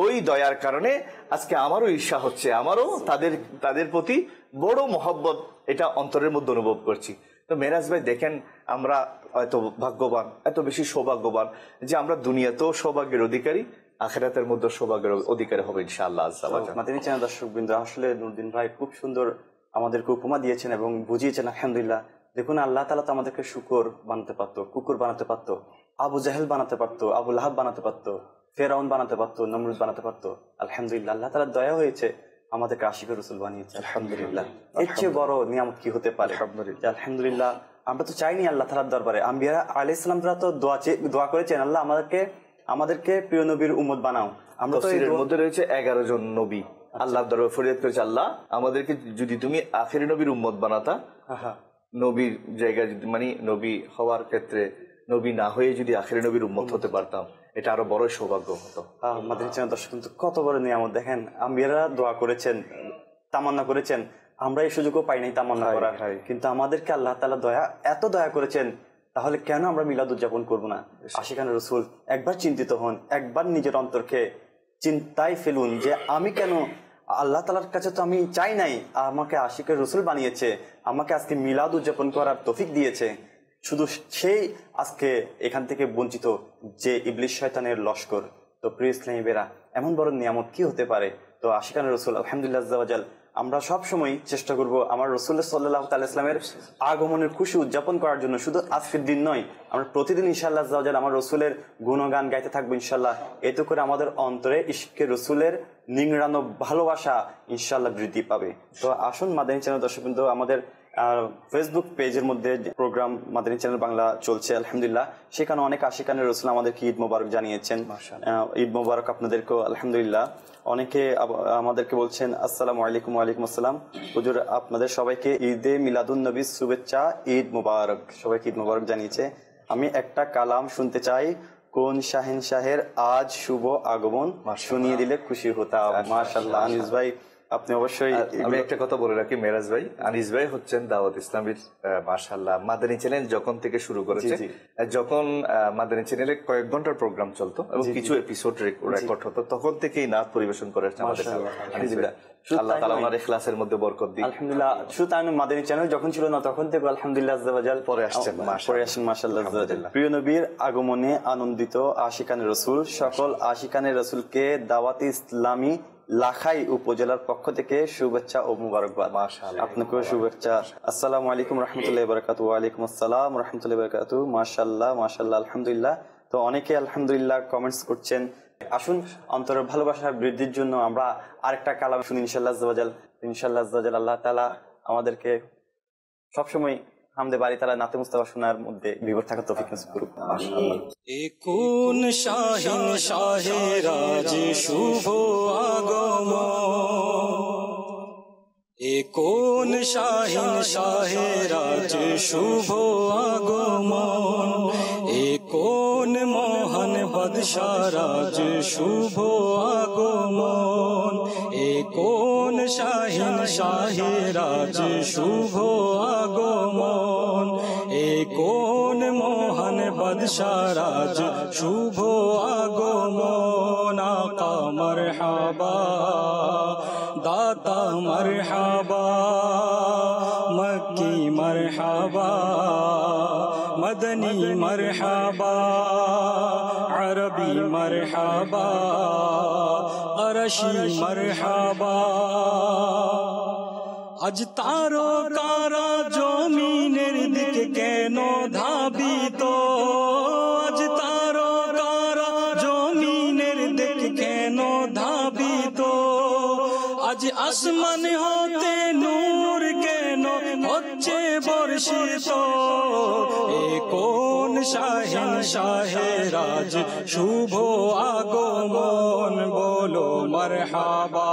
Speaker 4: ওই দয়ার কারণে আজকে আমারও ঈর্ষা হচ্ছে আমারও তাদের তাদের প্রতি বড় মহব্বত এটা অন্তরের মধ্যে অনুভব করছি তো মেরাজ ভাই দেখেন আমরা এত ভাগ্যবান এত বেশি সৌভাগ্যবান যে আমরা দুনিয়াতেও সৌভাগ্যের অধিকারী আখেরাতের মধ্যে সৌভাগ্যের অধিকার হবে ইনশাআল্লাহ মাতিনি চেনা দর্শক বৃন্দ আসলে নুরদিন ভাই খুব সুন্দর
Speaker 1: আমাদেরকে উপমা দিয়েছেন এবং বুঝিয়েছেন আলহামদুলিল্লাহ দেখুন আল্লাহ তালা তো আমাদেরকে শুকর বানাতে পারতো কুকুর বানাতে পারতো আবু জাহেল বানাতে পারতো আবু লাহাব বানাতে পারতো ফেরাউন বানাতে পারতো নমরুদ বানাতে পারতো আলহামদুলিল্লাহ আল্লাহ তালা দয়া হয়েছে আমাদেরকে আশিক রসুল বানিয়েছে আলহামদুলিল্লাহ এর চেয়ে বড় নিয়ামত কি হতে পারে আলহামদুলিল্লাহ আমরা তো চাইনি আল্লাহ তালার দরবারে আমি আলি ইসলামরা তো দোয়া দোয়া করেছেন আল্লাহ আমাদেরকে আমাদেরকে প্রিয় নবীর উম্মত বানাও আমরা তো
Speaker 4: এর মধ্যে রয়েছে এগারো জন নবী আচ্ছা। আল্লাহ দরবার ফরিয়াদ করেছে আল্লাহ আমাদেরকে যদি তুমি আখের নবীর উম্মত বানাতা নবীর যদি মানে নবী হওয়ার ক্ষেত্রে নবী না হয়ে যদি আখের নবীর উম্মত হতে পারতাম এটা আরো বড় সৌভাগ্য হতো আমাদের চেনা দর্শক
Speaker 1: কিন্তু কত বড় দেখেন আমিরা দোয়া করেছেন তামান্না করেছেন আমরা এই সুযোগও পাই নাই তামান্না করা কিন্তু আমাদেরকে আল্লাহ তালা দয়া এত দয়া করেছেন তাহলে কেন আমরা মিলাদ উদযাপন করবো না আশিকান রসুল একবার চিন্তিত হন একবার নিজের অন্তরকে চিন্তায় ফেলুন যে আমি কেন আল্লাহ তালার কাছে তো আমি চাই নাই আমাকে আশিকে রসুল বানিয়েছে আমাকে আজকে মিলাদ উদযাপন করার তফিক দিয়েছে শুধু সেই আজকে এখান থেকে বঞ্চিত যে ইবলিশ শয়তানের লস্কর তো প্রিয় ইসলামী বেরা এমন বড় নিয়ামত কি হতে পারে তো আশিকান রসুল আলহামদুলিল্লাহ আমরা সব সময় চেষ্টা করব আমার রসুল্লাহ সাল্লাহ তাল্লাহামের আগমনের খুশি উদযাপন করার জন্য শুধু আজকের দিন নয় আমরা প্রতিদিন ইনশাল্লাহ জাহাজ আমার রসুলের গুণগান গাইতে থাকবো ইনশাল্লাহ এতে করে আমাদের অন্তরে ইশকে রসুলের নিংড়ানো ভালোবাসা ইনশাল্লাহ বৃদ্ধি পাবে তো আসুন মাদানী চ্যানেল দর্শক আমাদের আর ফেসবুক পেজের মধ্যে প্রোগ্রাম মাদানী চ্যানেল বাংলা চলছে আলহামদুলিল্লাহ সেখানে অনেক আশিকানের রসুল আমাদেরকে ঈদ মোবারক জানিয়েছেন ঈদ মোবারক আপনাদেরকে আলহামদুলিল্লাহ অনেকে আমাদেরকে বলছেন আসসালাম আলাইকুম ওয়ালাইকুম আসসালাম হুজুর আপনাদের সবাইকে ঈদে মিলাদুল নবীর শুভেচ্ছা ঈদ মোবারক সবাইকে ঈদ মোবারক জানিয়েছে আমি একটা কালাম শুনতে চাই কোন শাহিন শাহের আজ শুভ আগমন শুনিয়ে
Speaker 4: দিলে খুশি হতাম মাশাল্লাহ আনিস ভাই আপনি অবশ্যই আমি একটা কথা বলে রাখি মেরাজ ভাই আনিস ভাই হচ্ছেন দাওয়াত ইসলামের মার্শাল্লাহ মাদানী চ্যানেল যখন থেকে শুরু করেছে যখন মাদানী চ্যানেলে কয়েক ঘন্টার প্রোগ্রাম চলতো এবং কিছু এপিসোড রেকর্ড হতো তখন থেকেই নাচ পরিবেশন করে আমাদের আল্লাহ তালা এখলাসের মধ্যে বরকত দিই আলহামদুলিল্লাহ
Speaker 1: শুধু তাই মাদানী চ্যানেল যখন ছিল না তখন থেকে আলহামদুলিল্লাহ পরে আসছেন
Speaker 4: পরে আসেন মাশাল্লাহ
Speaker 1: প্রিয় নবীর আগমনে আনন্দিত আশিকানের রসুল সকল আশিকানের রসুলকে দাওয়াতি ইসলামী লাখাই উপজেলার পক্ষ থেকে শুভেচ্ছা ও মুবারকবাদ আপনাকেও শুভেচ্ছা আসসালামু আলাইকুম রহমতুল্লাহ বারকাত ওয়ালাইকুম আসসালাম রহমতুল্লাহ বারকাত মাশাল্লাহ মাশাল্লাহ আলহামদুলিল্লাহ তো অনেকে আলহামদুলিল্লাহ কমেন্টস করছেন আসুন অন্তরের ভালোবাসার বৃদ্ধির জন্য আমরা আরেকটা কালাম শুনি ইনশাল্লাহ ইনশাল্লাহ আল্লাহ তালা আমাদেরকে সবসময় আমাদের বাড়ি তালা নাতে মুস্তাফা শোনার মধ্যে বিভোর থাকা তফিক নসিব
Speaker 2: করুক কোন শাহিন শাহে রাজে শুভ আগম এ কোন শাহিন শাহে রাজে শুভ আগমন এ কোন মহান বাদশাহ রাজ শুভ আগমন এ কোন শাহিন শাহে রাজ শুভ আগম راج شو آگو مون کا مرہبا دادا مرحابا مکی مرحبا مدنی مرحبا عربی مرحبا عرشی مرحبا اج تاروں تارا جو বসিত এ কোন শাহিন শাহেরাজ শুভ আগমন বলো মারহাবা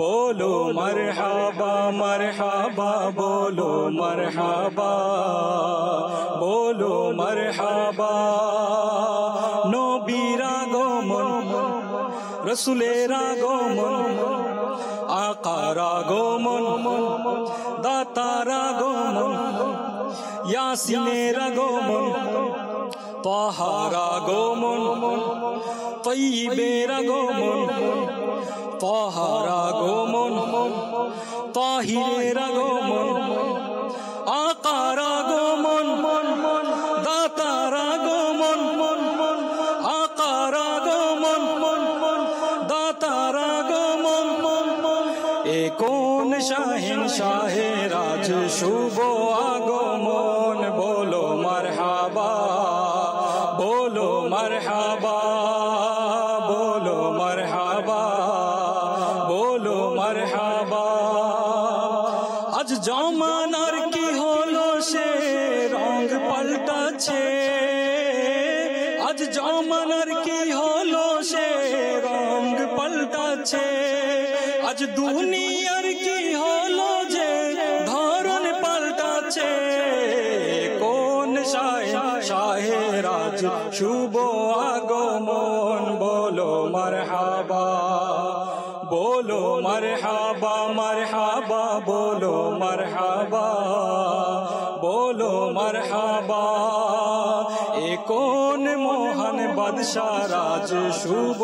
Speaker 2: বলো মারহাবা মারহাবা বলো মারহাবা বলো মারহাবা নবীরা গমন রসুলেরা গমন আকারা গমন তার আগমন ইয়াসিনের আগমন পাহারা গোমন তৈবের আগমন পাহারা গোমন তাহিরের আগমন বলো মারহাবা বলো মারহাবা এ কোন মোহন বাদশাহ রাজ শুভ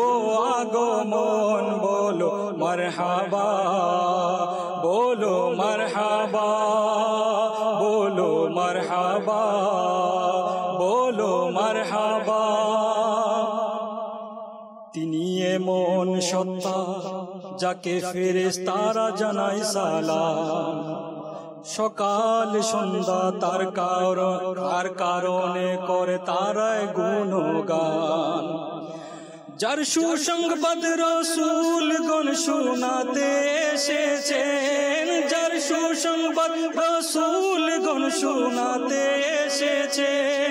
Speaker 2: আগমন বোলো মারহাবা বলো মারহাবা বলো মারহাবা বলো মারহাবা তিনি এমন সত্তা যাকে ফেরেস তারা জানাই সালা সকাল সন্ধ্যা তার কারণ আর কারণে করে তারায় গান যার সুসংবাদ রসুল গণ শোনাতে এসেছেন যার সুসংবাদ রসুল গণ শোনাতে এসেছেন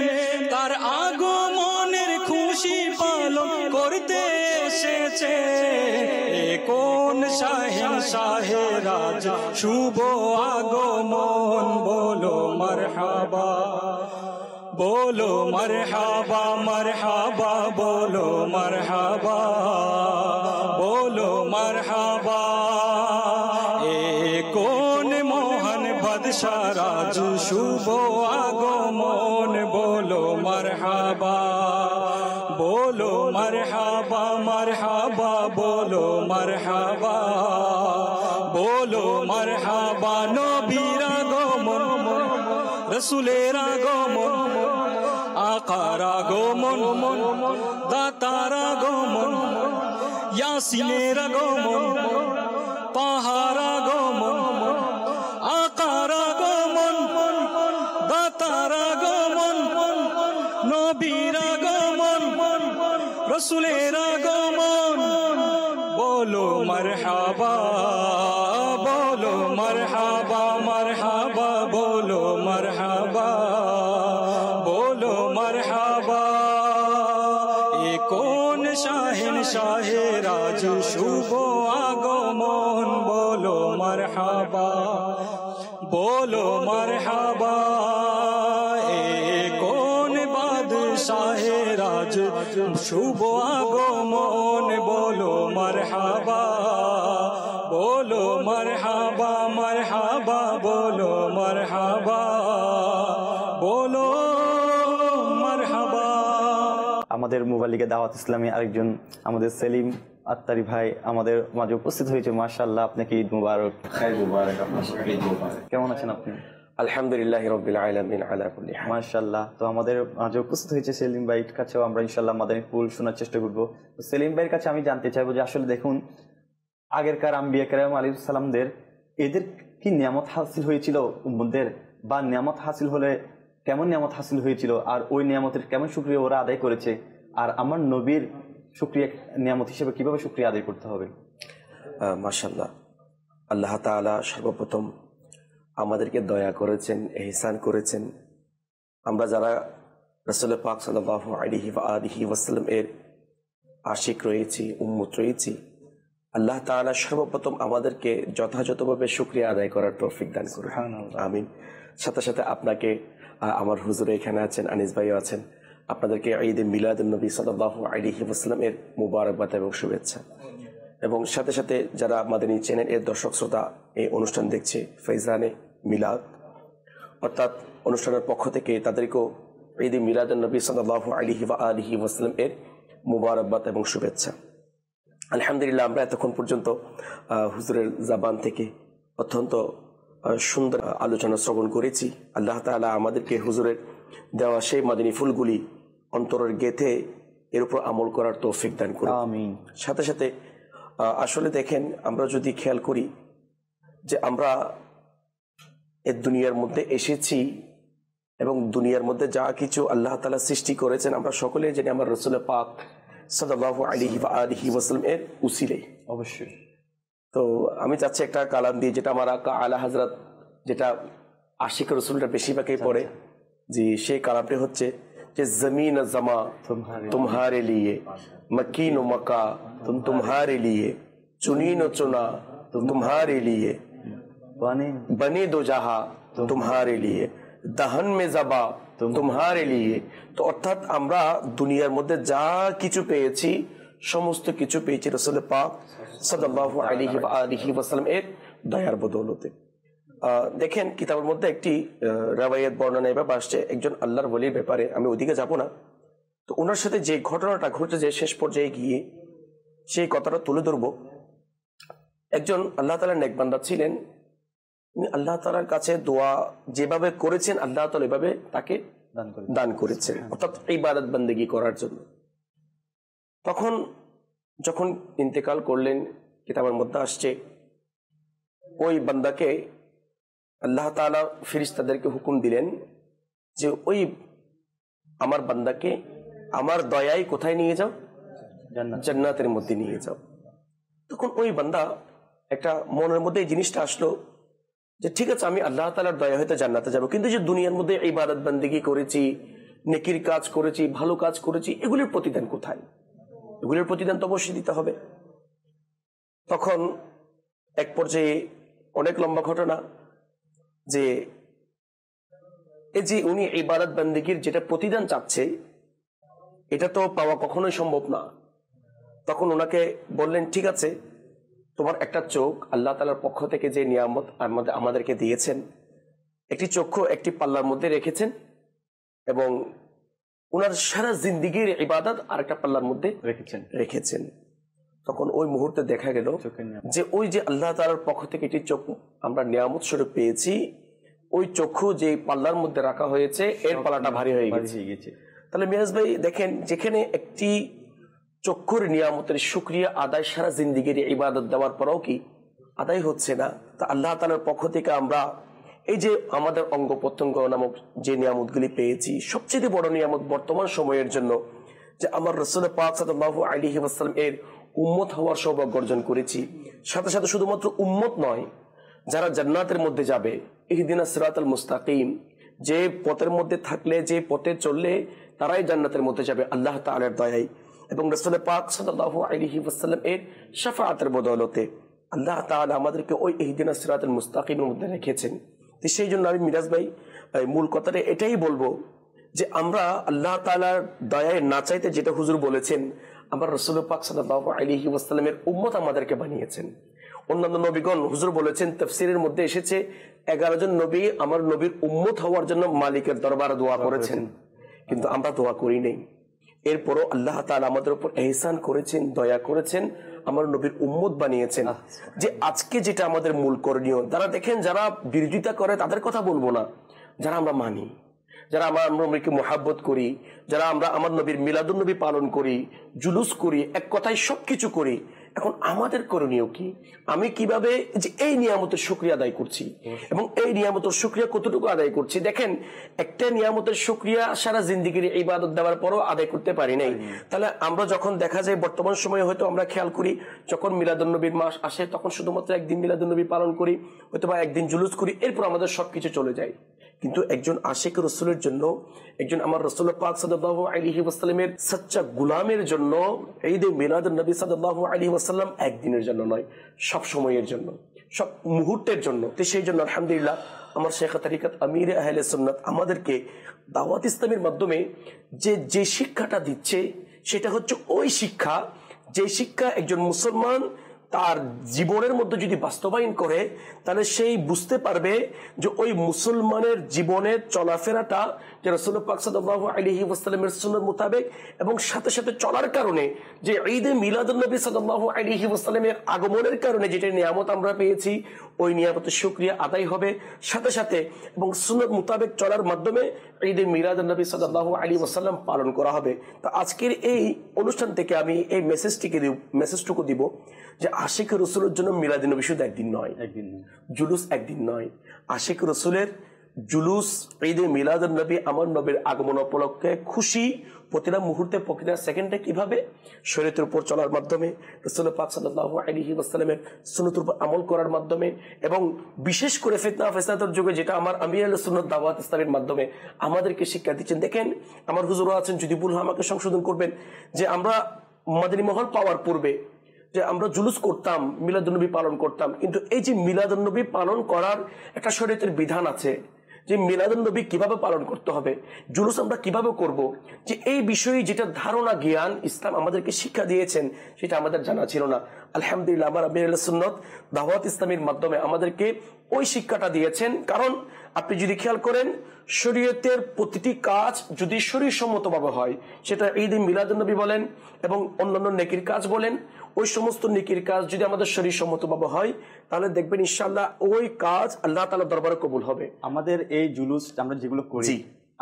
Speaker 2: তার আগমনের খুশি পালন করতে এসেছে کون شاہن شاہ راج شوبو آگو مون بولو مرحبا بولو مرحبا مرحبا بولو مرحبا বলো মারহাবা বলো মারহাবা নবীর আগমন রসুলের আগমন আকার আগমন দাতার আগমন ইয়াসিনের আগমন পাহাড় আগমন আকার মন নবীরা গো মন আগমন রসুলেরা শুভ আগমন বলো মারহাবা বলো মারহাবা মারহাবা বলো মারহাবা বলো মারহাবা
Speaker 1: আমাদের মোবাইলিকে দাওয়াত ইসলামী আরেকজন আমাদের সেলিম আত্মারি ভাই আমাদের মাঝে উপস্থিত হয়েছে মার্শাল্লাহ আপনাকে মুবারক ঈদ মুবারক কেমন আছেন আপনি আলহামদুলিল্লাহ রবিল আলমিন আলাকুল্লি মাশাল্লাহ তো আমাদের মাঝে উপস্থিত হয়েছে সেলিম ভাইয়ের কাছেও আমরা ইনশাল্লাহ মাদানী ফুল শোনার চেষ্টা করবো তো সেলিম ভাইয়ের কাছে আমি জানতে চাইবো যে আসলে দেখুন আগেরকার আম্বিয়া কেরাম আলী সালামদের এদের কি নিয়ামত হাসিল হয়েছিল উম্মদের বা নিয়ামত হাসিল হলে কেমন নিয়ামত হাসিল হয়েছিল আর ওই নিয়ামতের কেমন সুক্রিয়া ওরা আদায় করেছে আর আমার নবীর সুক্রিয়া নিয়ামত হিসেবে কিভাবে
Speaker 5: সুক্রিয়া আদায় করতে হবে মাশাল্লাহ আল্লাহ তালা সর্বপ্রথম আমাদেরকে দয়া করেছেন এহসান করেছেন আমরা যারা রসল পাক সাল্লাহ আলিহি বা আলিহি ওয়াসাল্লাম এর আশিক রয়েছি উম্মত রয়েছি আল্লাহ তালা সর্বপ্রথম আমাদেরকে যথাযথভাবে সুক্রিয়া আদায় করার তৌফিক দান করুন আমিন সাথে সাথে আপনাকে আমার হুজুরে এখানে আছেন আনিস ভাইও আছেন আপনাদেরকে ঈদে মিলাদ নবী সাল্লাহ আলিহি ওয়াসাল্লাম এর মুবারকবাদ এবং শুভেচ্ছা এবং সাথে সাথে যারা এই চ্যানেল এর দর্শক শ্রোতা এই অনুষ্ঠান দেখছে ফৈজানে মিলাদ অর্থাৎ অনুষ্ঠানের পক্ষ থেকে তাদেরকেও ঈদ মিলাদ নবী সাল্লাহ আলিহি বা আলিহি ওসলাম এর মুবারকবাদ এবং শুভেচ্ছা আলহামদুলিল্লাহ আমরা এতক্ষণ পর্যন্ত হুজুরের জাবান থেকে অত্যন্ত সুন্দর আলোচনা শ্রবণ করেছি আল্লাহ তালা আমাদেরকে হুজুরের দেওয়া সেই মাদিনী ফুলগুলি অন্তরের গেথে এর উপর আমল করার তৌফিক দান করি সাথে সাথে আসলে দেখেন আমরা যদি খেয়াল করি যে আমরা এ দুনিয়ার মধ্যে এসেছি এবং দুনিয়ার মধ্যে যা কিছু আল্লাহ তালা সৃষ্টি করেছেন আমরা সকলে জানি আমার রসুল পাক সদাবাহ এর অবশ্যই তো আমি একটা কালাম দিয়ে যেটা আমার আলা যেটা আশিক রসুলটা বেশিরভাগই আচ্ছা, পড়ে আচ্ছা। সেই হচ্ছে যে জমিন জমা তুমহারে লিয়ে ও লিয়ে চুনিন ও চুনা তুমহারে লিয়ে बने दो जहा तुम्हारे लिए দাহন মে যাবা তোমারে লিয়ে তো অর্থাৎ আমরা দুনিয়ার মধ্যে যা কিছু পেয়েছি সমস্ত কিছু পেয়েছি রসুল পাক সদাল্লাহ আলিহি আলিহি ওয়াসালাম এর দয়ার বদৌলতে দেখেন কিতাবের মধ্যে একটি রাবাইয়ের বর্ণনা ব্যাপার আসছে একজন আল্লাহর বলির ব্যাপারে আমি ওদিকে যাব না তো ওনার সাথে যে ঘটনাটা ঘটেছে শেষ পর্যায়ে গিয়ে সেই কথাটা তুলে ধরব একজন আল্লাহ তালা নেকবান্দা ছিলেন আল্লাহ তালার কাছে দোয়া যেভাবে করেছেন আল্লাহ তালা এভাবে তাকে দান করেছেন হ্যাঁ। অর্থাৎ এই বারাত বান্দেগি করার জন্য তখন যখন ইন্তেকাল করলেন কিতাবের মধ্যে আসছে ওই বান্দাকে আল্লাহ তালা ফিরিস তাদেরকে হুকুম দিলেন যে ওই আমার বান্দাকে আমার দয়াই কোথায় নিয়ে যাও জান্নাতের মধ্যে নিয়ে যাও তখন ওই বান্দা একটা মনের মধ্যে এই জিনিসটা আসলো যে ঠিক আছে আমি আল্লাহ তালার দয়া হয়তো জান্নাতে যাবো কিন্তু যে দুনিয়ার মধ্যে ইবাদত বান্দিগি করেছি নেকির কাজ করেছি ভালো কাজ করেছি এগুলির প্রতিদান কোথায় এগুলির প্রতিদান তো অবশ্যই দিতে হবে তখন এক পর্যায়ে অনেক লম্বা ঘটনা যে এই যে উনি ইবাদত বান্দিগির যেটা প্রতিদান চাচ্ছে এটা তো পাওয়া কখনোই সম্ভব না তখন ওনাকে বললেন ঠিক আছে তোমার একটা চোখ আল্লাহ তালার পক্ষ থেকে যে নিয়ামত আমাদেরকে দিয়েছেন একটি চক্ষু একটি পাল্লার মধ্যে রেখেছেন এবং ওনার সারা জিন্দিগির ইবাদত আর একটা পাল্লার মধ্যে রেখেছেন রেখেছেন তখন ওই মুহূর্তে দেখা গেল যে ওই যে আল্লাহ তালার পক্ষ থেকে একটি চোখ আমরা নিয়ামত স্বরূপ পেয়েছি ওই চক্ষু যে পাল্লার মধ্যে রাখা হয়েছে এর পাল্লাটা ভারী হয়ে গেছে তাহলে মিরাজ ভাই দেখেন যেখানে একটি চক্ষুর নিয়ামতের সুক্রিয়া আদায় সারা জিন্দিগির ইবাদত দেওয়ার পরেও কি আদায় হচ্ছে না তা আল্লাহ তালার পক্ষ থেকে আমরা এই যে আমাদের অঙ্গ প্রত্যঙ্গ নামক যে নিয়ামতগুলি পেয়েছি সবচেয়ে বড় নিয়ামত বর্তমান সময়ের জন্য যে আমার রসুল পাক আলী আসসালাম এর উম্মত হওয়ার সৌভাগ্য অর্জন করেছি সাথে সাথে শুধুমাত্র উম্মত নয় যারা জান্নাতের মধ্যে যাবে ইহদিনা সিরাতাল মুস্তাকিম যে পথের মধ্যে থাকলে যে পথে চললে তারাই জান্নাতের মধ্যে যাবে আল্লাহ তালের দয়ায় এবং রসুল পাক সাল্লাহ এর সাফাতের বদৌলতে আল্লাহ তাহলে আমাদেরকে ওই এহদিন সিরাতুল মুস্তাকিমের মধ্যে রেখেছেন সেই জন্য আমি মিরাজ ভাই মূল কথাটা এটাই বলবো যে আমরা আল্লাহ তালার দয়ায় না চাইতে যেটা হুজুর বলেছেন আমার রসুল পাক সাল্লাহ আলিহি ওসাল্লামের উম্মত আমাদেরকে বানিয়েছেন অন্যান্য নবীগণ হুজুর বলেছেন তফসিরের মধ্যে এসেছে এগারো জন নবী আমার নবীর উম্মত হওয়ার জন্য মালিকের দরবার দোয়া করেছেন কিন্তু আমরা দোয়া করি নেই এরপরও আল্লাহ তালা আমাদের উপর এহসান করেছেন দয়া করেছেন আমার নবীর উম্মত বানিয়েছেন যে আজকে যেটা আমাদের মূল করণীয় তারা দেখেন যারা বিরোধিতা করে তাদের কথা বলবো না যারা আমরা মানি যারা আমরা নবীকে মোহাব্বত করি যারা আমরা আমার নবীর মিলাদুল নবী পালন করি জুলুস করি এক কথায় সব কিছু করি এখন আমাদের করণীয় কি আমি কিভাবে যে এই নিয়ামতের সুক্রিয়া আদায় করছি এবং এই নিয়ামতের সুক্রিয়া কতটুকু আদায় করছি দেখেন একটা নিয়ামতের সুক্রিয়া সারা জিন্দিগির ইবাদত দেওয়ার পরও আদায় করতে পারি নাই তাহলে আমরা যখন দেখা যায় বর্তমান সময়ে হয়তো আমরা খেয়াল করি যখন মিলাদুলনবীর মাস আসে তখন শুধুমাত্র একদিন মিলাদুলনবী পালন করি হয়তো বা একদিন জুলুস করি এরপর আমাদের সবকিছু চলে যায় কিন্তু একজন আশেক রসুলের জন্য একজন আমার রসুল পাক সাদাহ সচ্চা গুলামের জন্য ঈদ মিলাদ নবী সাদু আলী ওসাল্লাম একদিনের জন্য নয় সব সময়ের জন্য সব মুহূর্তের জন্য তো সেই জন্য আলহামদুলিল্লাহ আমার শেখ তারিকাত আমির আহলে সুন্নাত আমাদেরকে দাওয়াত ইসলামের মাধ্যমে যে যে শিক্ষাটা দিচ্ছে সেটা হচ্ছে ওই শিক্ষা যে শিক্ষা একজন মুসলমান তার জীবনের মধ্যে যদি বাস্তবায়ন করে তাহলে সেই বুঝতে পারবে যে ওই মুসলমানের জীবনের চলাফেরাটা যে রসুল পাকসাদাহ আলহি ওয়াসালামের সুন্নত মোতাবেক এবং সাথে সাথে চলার কারণে যে ঈদে মিলাদুল্নবী সাদাহ আলহি ওয়াসালামের আগমনের কারণে যেটা নিয়ামত আমরা পেয়েছি ওই নিয়ামতের সুক্রিয়া আদায় হবে সাথে সাথে এবং সুন্নত মোতাবেক চলার মাধ্যমে ঈদে মিলাদুল্নবী সাদাহ আলী ওয়াসাল্লাম পালন করা হবে তো আজকের এই অনুষ্ঠান থেকে আমি এই মেসেজটিকে মেসেজটুকু দিব যে আশেখ রসুলের জন্য মিলাদিন শুধু একদিন নয় একদিন জুলুস একদিন নয় আশেখ রসুলের জুলুস ঈদে মিলাদ নবী আমার নবীর আগমন উপলক্ষে খুশি প্রতিটা মুহূর্তে প্রতিটা সেকেন্ডে কিভাবে শরীরের উপর চলার মাধ্যমে রসুল পাক সাল্লাহ উপর আমল করার মাধ্যমে এবং বিশেষ করে ফেতনা ফেসনাতের যুগে যেটা আমার আমির আল সুনত দাওয়াত ইসলামের মাধ্যমে আমাদেরকে শিক্ষা দিচ্ছেন দেখেন আমার হুজুরও আছেন যদি ভুল আমাকে সংশোধন করবেন যে আমরা মাদিনী মহল পাওয়ার পূর্বে যে আমরা জুলুস করতাম মিলাদুন্নবী পালন করতাম কিন্তু এই যে মিলাদুন্নবী পালন করার একটা শরীরের বিধান আছে যে মিলাদুন্নবী কিভাবে পালন করতে হবে জুলুস আমরা কিভাবে করব। যে এই বিষয়ে যেটা ধারণা জ্ঞান ইসলাম আমাদেরকে শিক্ষা দিয়েছেন সেটা আমাদের জানা ছিল না আলহামদুলিল্লাহ আমার আবির সুন্নত দাওয়াত ইসলামের মাধ্যমে আমাদেরকে ওই শিক্ষাটা দিয়েছেন কারণ আপনি যদি খেয়াল করেন শরীয়তের প্রতিটি কাজ যদি শরীরসম্মতভাবে হয় সেটা ঈদ মিলাদুন্নবী বলেন এবং অন্যান্য নেকির কাজ বলেন ওই সমস্ত নিকির কাজ যদি আমাদের শরীর সম্মতভাবে হয় তাহলে দেখবেন ইনশাল্লাহ ওই কাজ আল্লাহ তালা দরবারে কবুল হবে আমাদের এই জুলুস আমরা যেগুলো করি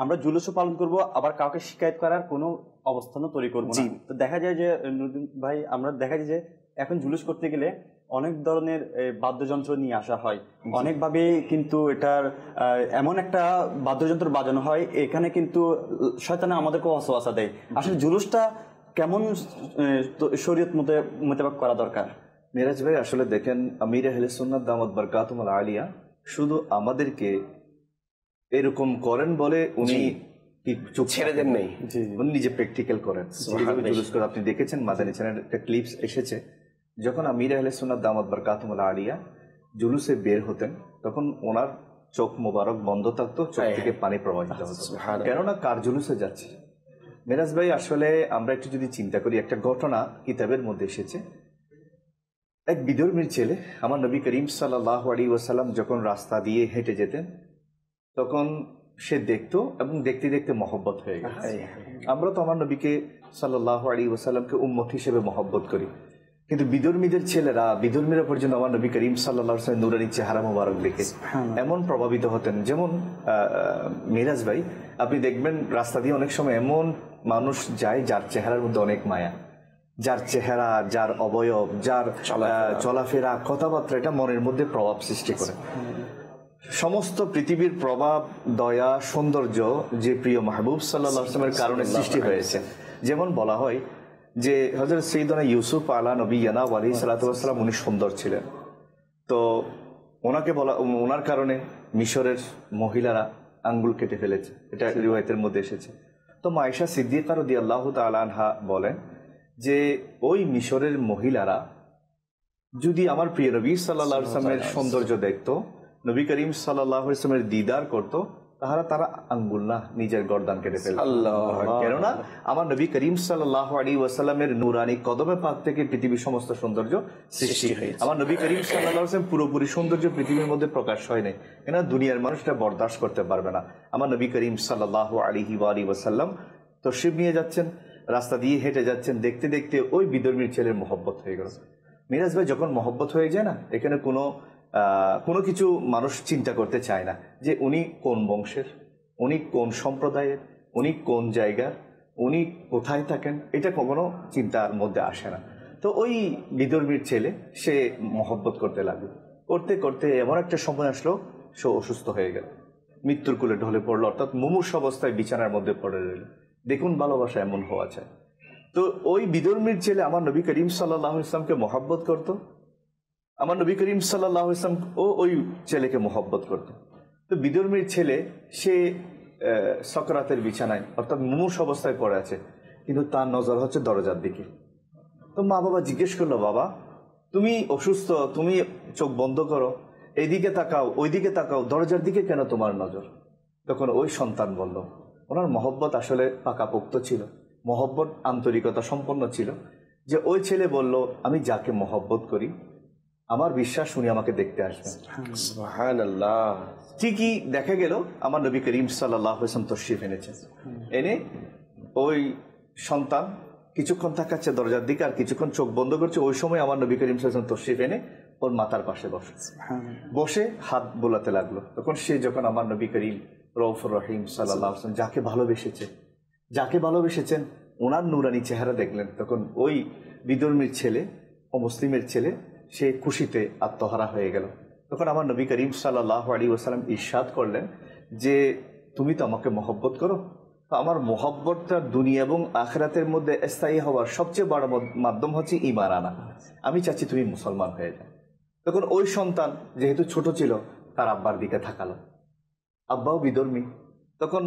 Speaker 5: আমরা জুলুসও পালন করব আবার কাউকে শিকায়ত
Speaker 1: করার কোনো অবস্থানও তৈরি করব তো দেখা যায় যে নুরুদ্দিন ভাই আমরা দেখা যায় যে এখন জুলুস করতে গেলে অনেক ধরনের বাদ্যযন্ত্র নিয়ে আসা হয় অনেকভাবে কিন্তু এটার এমন একটা বাদ্যযন্ত্র বাজানো হয় এখানে কিন্তু শয়তানা আমাদেরকে অসোয়াশা দেয় আসলে জুলুসটা কেমন শরীয়ত মতে মোতাবেক করা
Speaker 4: দরকার মিরাজ ভাই আসলে দেখেন আমির আহলে সুন্নাত দামদ বরকাতমল আলিয়া শুধু আমাদেরকে এরকম করেন বলে উনি চুপ ছেড়ে দেন নাই উনি নিজে প্র্যাকটিক্যাল করেন আপনি দেখেছেন মাদানী চ্যানেলের একটা ক্লিপস এসেছে যখন আমির আহলে সুন্নাত দামদ বরকাতমল আলিয়া জুলুসে বের হতেন তখন ওনার চোখ মোবারক বন্ধ থাকতো চোখ হ্যাঁ। থেকে পানি প্রবাহিত হতো কেননা কার জুলুসে যাচ্ছে মেরাজ ভাই আসলে আমরা একটু যদি চিন্তা করি একটা ঘটনা কিতাবের মধ্যে এসেছে এক বিদর্মীর ছেলে আমার নবী করিম সাল্লাহ আলী ওসাল্লাম যখন রাস্তা দিয়ে হেঁটে যেতেন তখন সে দেখতো এবং দেখতে দেখতে মহব্বত হয়ে গেছে আচ্ছা। আমরা তো আমার নবীকে সাল্লাহ আলী ওসাল্লামকে উম্মত হিসেবে মহব্বত করি কিন্তু বিদর্মীদের ছেলেরা বিদর্মীরা পর্যন্ত আমার নবী করিম সাল্লাহ সাহেব নুরানির চেহারা মোবারক দেখে এমন প্রভাবিত হতেন যেমন মিরাজ ভাই আপনি দেখবেন রাস্তা দিয়ে অনেক সময় এমন মানুষ যায় যার চেহারার মধ্যে অনেক মায়া যার চেহারা যার অবয়ব যার চলাফেরা কথাবার্তা এটা মনের মধ্যে প্রভাব সৃষ্টি করে সমস্ত পৃথিবীর প্রভাব দয়া সৌন্দর্য যে প্রিয় মাহবুব সাল্লামের কারণে সৃষ্টি হয়েছে যেমন বলা হয় যে হজরত সৈদনা ইউসুফ আলা নবী ইয়ানা আলি সাল্লাতাম উনি সুন্দর ছিলেন তো ওনাকে বলা ওনার কারণে মিশরের মহিলারা আঙ্গুল কেটে ফেলেছে এটা আচ্ছা। রিওয়ায়তের মধ্যে এসেছে তো মায়েশা সিদ্দিকার দি আল্লাহ আনহা বলেন যে ওই মিশরের মহিলারা যদি আমার প্রিয় নবী সাল্লা সৌন্দর্য দেখত নবী করিম সাল্লাহ ইসলামের দিদার করত তাহারা তারা আঙ্গুল না নিজের গরদান কেটে ফেলল কেননা আমার নবী করিম সাল্লাহ আলী ওয়াসালামের নুরানি কদমে পাক থেকে পৃথিবীর সমস্ত সৌন্দর্য
Speaker 5: সৃষ্টি হয়েছে আমার নবী করিম সাল্লাহ
Speaker 4: পুরোপুরি সৌন্দর্য পৃথিবীর মধ্যে প্রকাশ হয় নাই কেননা দুনিয়ার মানুষটা বরদাস্ত করতে পারবে না আমার নবী করিম সাল্লাহ আলিহি আলী ওয়াসাল্লাম তশিব নিয়ে যাচ্ছেন রাস্তা দিয়ে হেঁটে যাচ্ছেন দেখতে দেখতে ওই বিদর্মীর ছেলের মহব্বত হয়ে গেল মিরাজ ভাই যখন মহব্বত হয়ে যায় না এখানে কোনো কোনো কিছু মানুষ চিন্তা করতে চায় না যে উনি কোন বংশের উনি কোন সম্প্রদায়ের উনি কোন জায়গার উনি কোথায় থাকেন এটা কখনো চিন্তার মধ্যে আসে না তো ওই বিদর্মীর ছেলে সে মহব্বত করতে লাগলো করতে করতে এমন একটা সময় আসলো সে অসুস্থ হয়ে গেল মৃত্যুর কুলে ঢলে পড়লো অর্থাৎ মুমূর্ষ অবস্থায় বিছানার মধ্যে পড়ে রইল দেখুন ভালোবাসা এমন হওয়া চায় তো ওই বিদর্মীর ছেলে আমার নবী করিম সাল্লাহ ইসলামকে মহাব্বত করতো আমার নবী করিম সাল্লাহ ইসলাম ও ওই ছেলেকে মোহব্বত করত তো বিদর্মীর ছেলে সে সকরাতের বিছানায় অর্থাৎ মুমুষ অবস্থায় পড়ে আছে কিন্তু তার নজর হচ্ছে দরজার দিকে তো মা বাবা জিজ্ঞেস করলো বাবা তুমি অসুস্থ তুমি চোখ বন্ধ করো এইদিকে তাকাও ওইদিকে তাকাও দরজার দিকে কেন তোমার নজর তখন ওই সন্তান বলল ওনার মহব্বত আসলে পাকাপোক্ত ছিল মহব্বত আন্তরিকতা সম্পন্ন ছিল যে ওই ছেলে বলল আমি যাকে মহব্বত করি আমার বিশ্বাস উনি আমাকে দেখতে আসবেন ঠিকই দেখা গেল আমার নবী করিম সাল্লাহ তশরিফ এনেছে এনে ওই সন্তান কিছুক্ষণ থাকাচ্ছে দরজার দিকে আর কিছুক্ষণ চোখ বন্ধ করছে ওই সময় আমার নবী করিম সাল্লাম তশরিফ এনে ওর মাতার পাশে বসে বসে হাত বোলাতে লাগলো তখন সে যখন আমার নবী করিম রৌফুর রহিম সাল্লাহ আসলাম যাকে ভালোবেসেছে যাকে ভালোবেসেছেন ওনার নুরানি চেহারা দেখলেন তখন ওই বিদর্মীর ছেলে ও মুসলিমের ছেলে সে খুশিতে আত্মহারা হয়ে গেল তখন আমার নবী করিম সাল্লাহ আলী ওসালাম ইরশাদ করলেন যে তুমি তো আমাকে মহব্বত করো আমার মহব্বতটা দুনিয়া এবং আখরাতের মধ্যে স্থায়ী হওয়ার সবচেয়ে বড় মাধ্যম হচ্ছে ইমার আনা আমি চাচ্ছি তুমি মুসলমান হয়ে যাও তখন ওই সন্তান যেহেতু ছোট ছিল তার আব্বার দিকে তাকালো আব্বাও বিধর্মী তখন